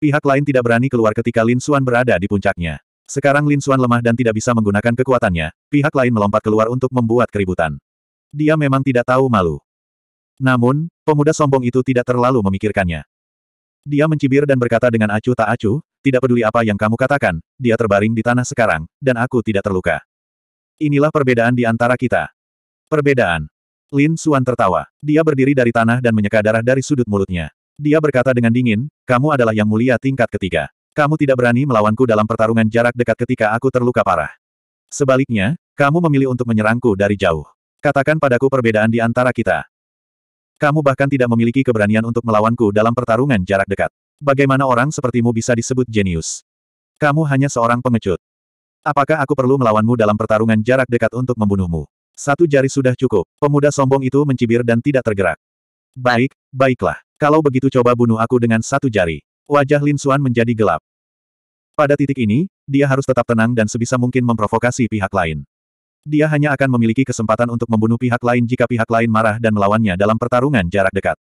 Pihak lain tidak berani keluar ketika Lin Suan berada di puncaknya. Sekarang Lin Suan lemah dan tidak bisa menggunakan kekuatannya, pihak lain melompat keluar untuk membuat keributan. Dia memang tidak tahu malu. Namun, pemuda sombong itu tidak terlalu memikirkannya. Dia mencibir dan berkata dengan acuh tak acuh, tidak peduli apa yang kamu katakan, dia terbaring di tanah sekarang, dan aku tidak terluka. Inilah perbedaan di antara kita. Perbedaan. Lin Suan tertawa. Dia berdiri dari tanah dan menyeka darah dari sudut mulutnya. Dia berkata dengan dingin, kamu adalah yang mulia tingkat ketiga. Kamu tidak berani melawanku dalam pertarungan jarak dekat ketika aku terluka parah. Sebaliknya, kamu memilih untuk menyerangku dari jauh. Katakan padaku perbedaan di antara kita. Kamu bahkan tidak memiliki keberanian untuk melawanku dalam pertarungan jarak dekat. Bagaimana orang sepertimu bisa disebut jenius? Kamu hanya seorang pengecut. Apakah aku perlu melawanmu dalam pertarungan jarak dekat untuk membunuhmu? Satu jari sudah cukup. Pemuda sombong itu mencibir dan tidak tergerak. Baik, baiklah. Kalau begitu coba bunuh aku dengan satu jari. Wajah Lin Xuan menjadi gelap. Pada titik ini, dia harus tetap tenang dan sebisa mungkin memprovokasi pihak lain dia hanya akan memiliki kesempatan untuk membunuh pihak lain jika pihak lain marah dan melawannya dalam pertarungan jarak dekat.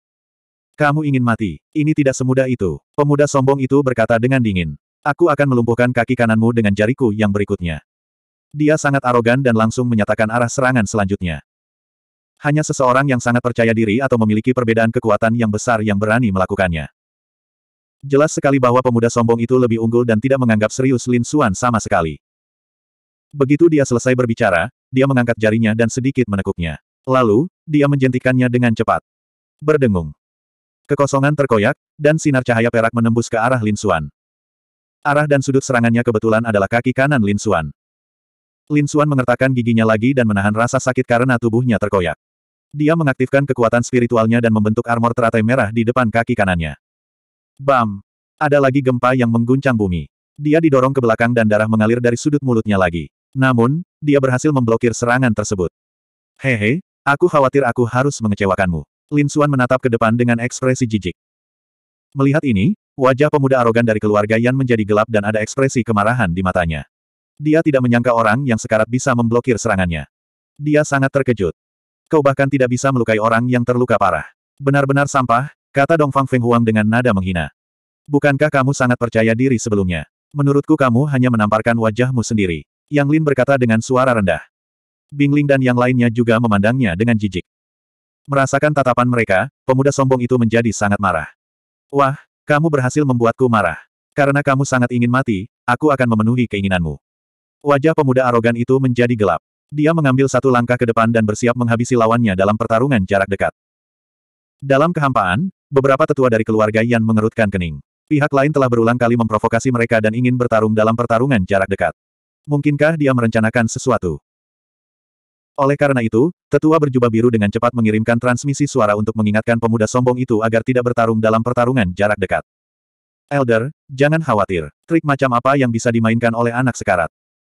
Kamu ingin mati. Ini tidak semudah itu. Pemuda sombong itu berkata dengan dingin. Aku akan melumpuhkan kaki kananmu dengan jariku yang berikutnya. Dia sangat arogan dan langsung menyatakan arah serangan selanjutnya. Hanya seseorang yang sangat percaya diri atau memiliki perbedaan kekuatan yang besar yang berani melakukannya. Jelas sekali bahwa pemuda sombong itu lebih unggul dan tidak menganggap serius Lin Suan sama sekali. Begitu dia selesai berbicara, dia mengangkat jarinya dan sedikit menekuknya. Lalu, dia menjentikannya dengan cepat. Berdengung. Kekosongan terkoyak, dan sinar cahaya perak menembus ke arah Lin Xuan. Arah dan sudut serangannya kebetulan adalah kaki kanan Lin Xuan. Lin Xuan mengertakkan giginya lagi dan menahan rasa sakit karena tubuhnya terkoyak. Dia mengaktifkan kekuatan spiritualnya dan membentuk armor teratai merah di depan kaki kanannya. Bam! Ada lagi gempa yang mengguncang bumi. Dia didorong ke belakang dan darah mengalir dari sudut mulutnya lagi. Namun, dia berhasil memblokir serangan tersebut. Hehe, aku khawatir aku harus mengecewakanmu. Lin Xuan menatap ke depan dengan ekspresi jijik. Melihat ini, wajah pemuda arogan dari keluarga Yan menjadi gelap dan ada ekspresi kemarahan di matanya. Dia tidak menyangka orang yang sekarat bisa memblokir serangannya. Dia sangat terkejut. Kau bahkan tidak bisa melukai orang yang terluka parah. Benar-benar sampah, kata Dongfang Feng Huang dengan nada menghina. Bukankah kamu sangat percaya diri sebelumnya? Menurutku kamu hanya menamparkan wajahmu sendiri. Yang Lin berkata dengan suara rendah. Bingling dan yang lainnya juga memandangnya dengan jijik. Merasakan tatapan mereka, pemuda sombong itu menjadi sangat marah. Wah, kamu berhasil membuatku marah. Karena kamu sangat ingin mati, aku akan memenuhi keinginanmu. Wajah pemuda arogan itu menjadi gelap. Dia mengambil satu langkah ke depan dan bersiap menghabisi lawannya dalam pertarungan jarak dekat. Dalam kehampaan, beberapa tetua dari keluarga Yan mengerutkan kening. Pihak lain telah berulang kali memprovokasi mereka dan ingin bertarung dalam pertarungan jarak dekat. Mungkinkah dia merencanakan sesuatu? Oleh karena itu, tetua berjubah biru dengan cepat mengirimkan transmisi suara untuk mengingatkan pemuda sombong itu agar tidak bertarung dalam pertarungan jarak dekat. Elder, jangan khawatir. Trik macam apa yang bisa dimainkan oleh anak sekarat?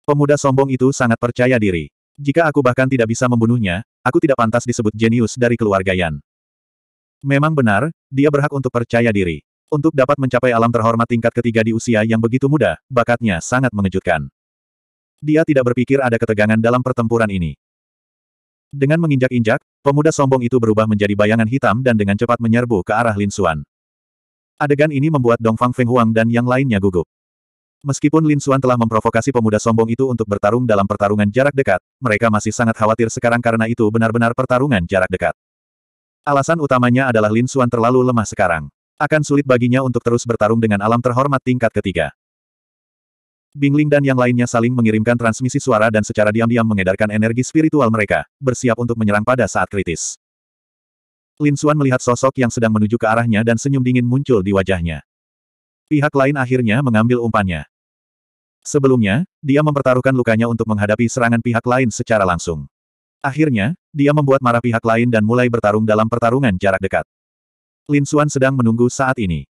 Pemuda sombong itu sangat percaya diri. Jika aku bahkan tidak bisa membunuhnya, aku tidak pantas disebut jenius dari keluarga Yan. Memang benar, dia berhak untuk percaya diri. Untuk dapat mencapai alam terhormat tingkat ketiga di usia yang begitu muda, bakatnya sangat mengejutkan. Dia tidak berpikir ada ketegangan dalam pertempuran ini. Dengan menginjak-injak, pemuda sombong itu berubah menjadi bayangan hitam dan dengan cepat menyerbu ke arah Lin Xuan. Adegan ini membuat Dong Fang Feng Huang dan yang lainnya gugup. Meskipun Lin Xuan telah memprovokasi pemuda sombong itu untuk bertarung dalam pertarungan jarak dekat, mereka masih sangat khawatir sekarang karena itu benar-benar pertarungan jarak dekat. Alasan utamanya adalah Lin Xuan terlalu lemah sekarang. Akan sulit baginya untuk terus bertarung dengan alam terhormat tingkat ketiga. Bingling dan yang lainnya saling mengirimkan transmisi suara dan secara diam-diam mengedarkan energi spiritual mereka, bersiap untuk menyerang pada saat kritis. Lin Xuan melihat sosok yang sedang menuju ke arahnya dan senyum dingin muncul di wajahnya. Pihak lain akhirnya mengambil umpannya. Sebelumnya, dia mempertaruhkan lukanya untuk menghadapi serangan pihak lain secara langsung. Akhirnya, dia membuat marah pihak lain dan mulai bertarung dalam pertarungan jarak dekat. Lin Xuan sedang menunggu saat ini.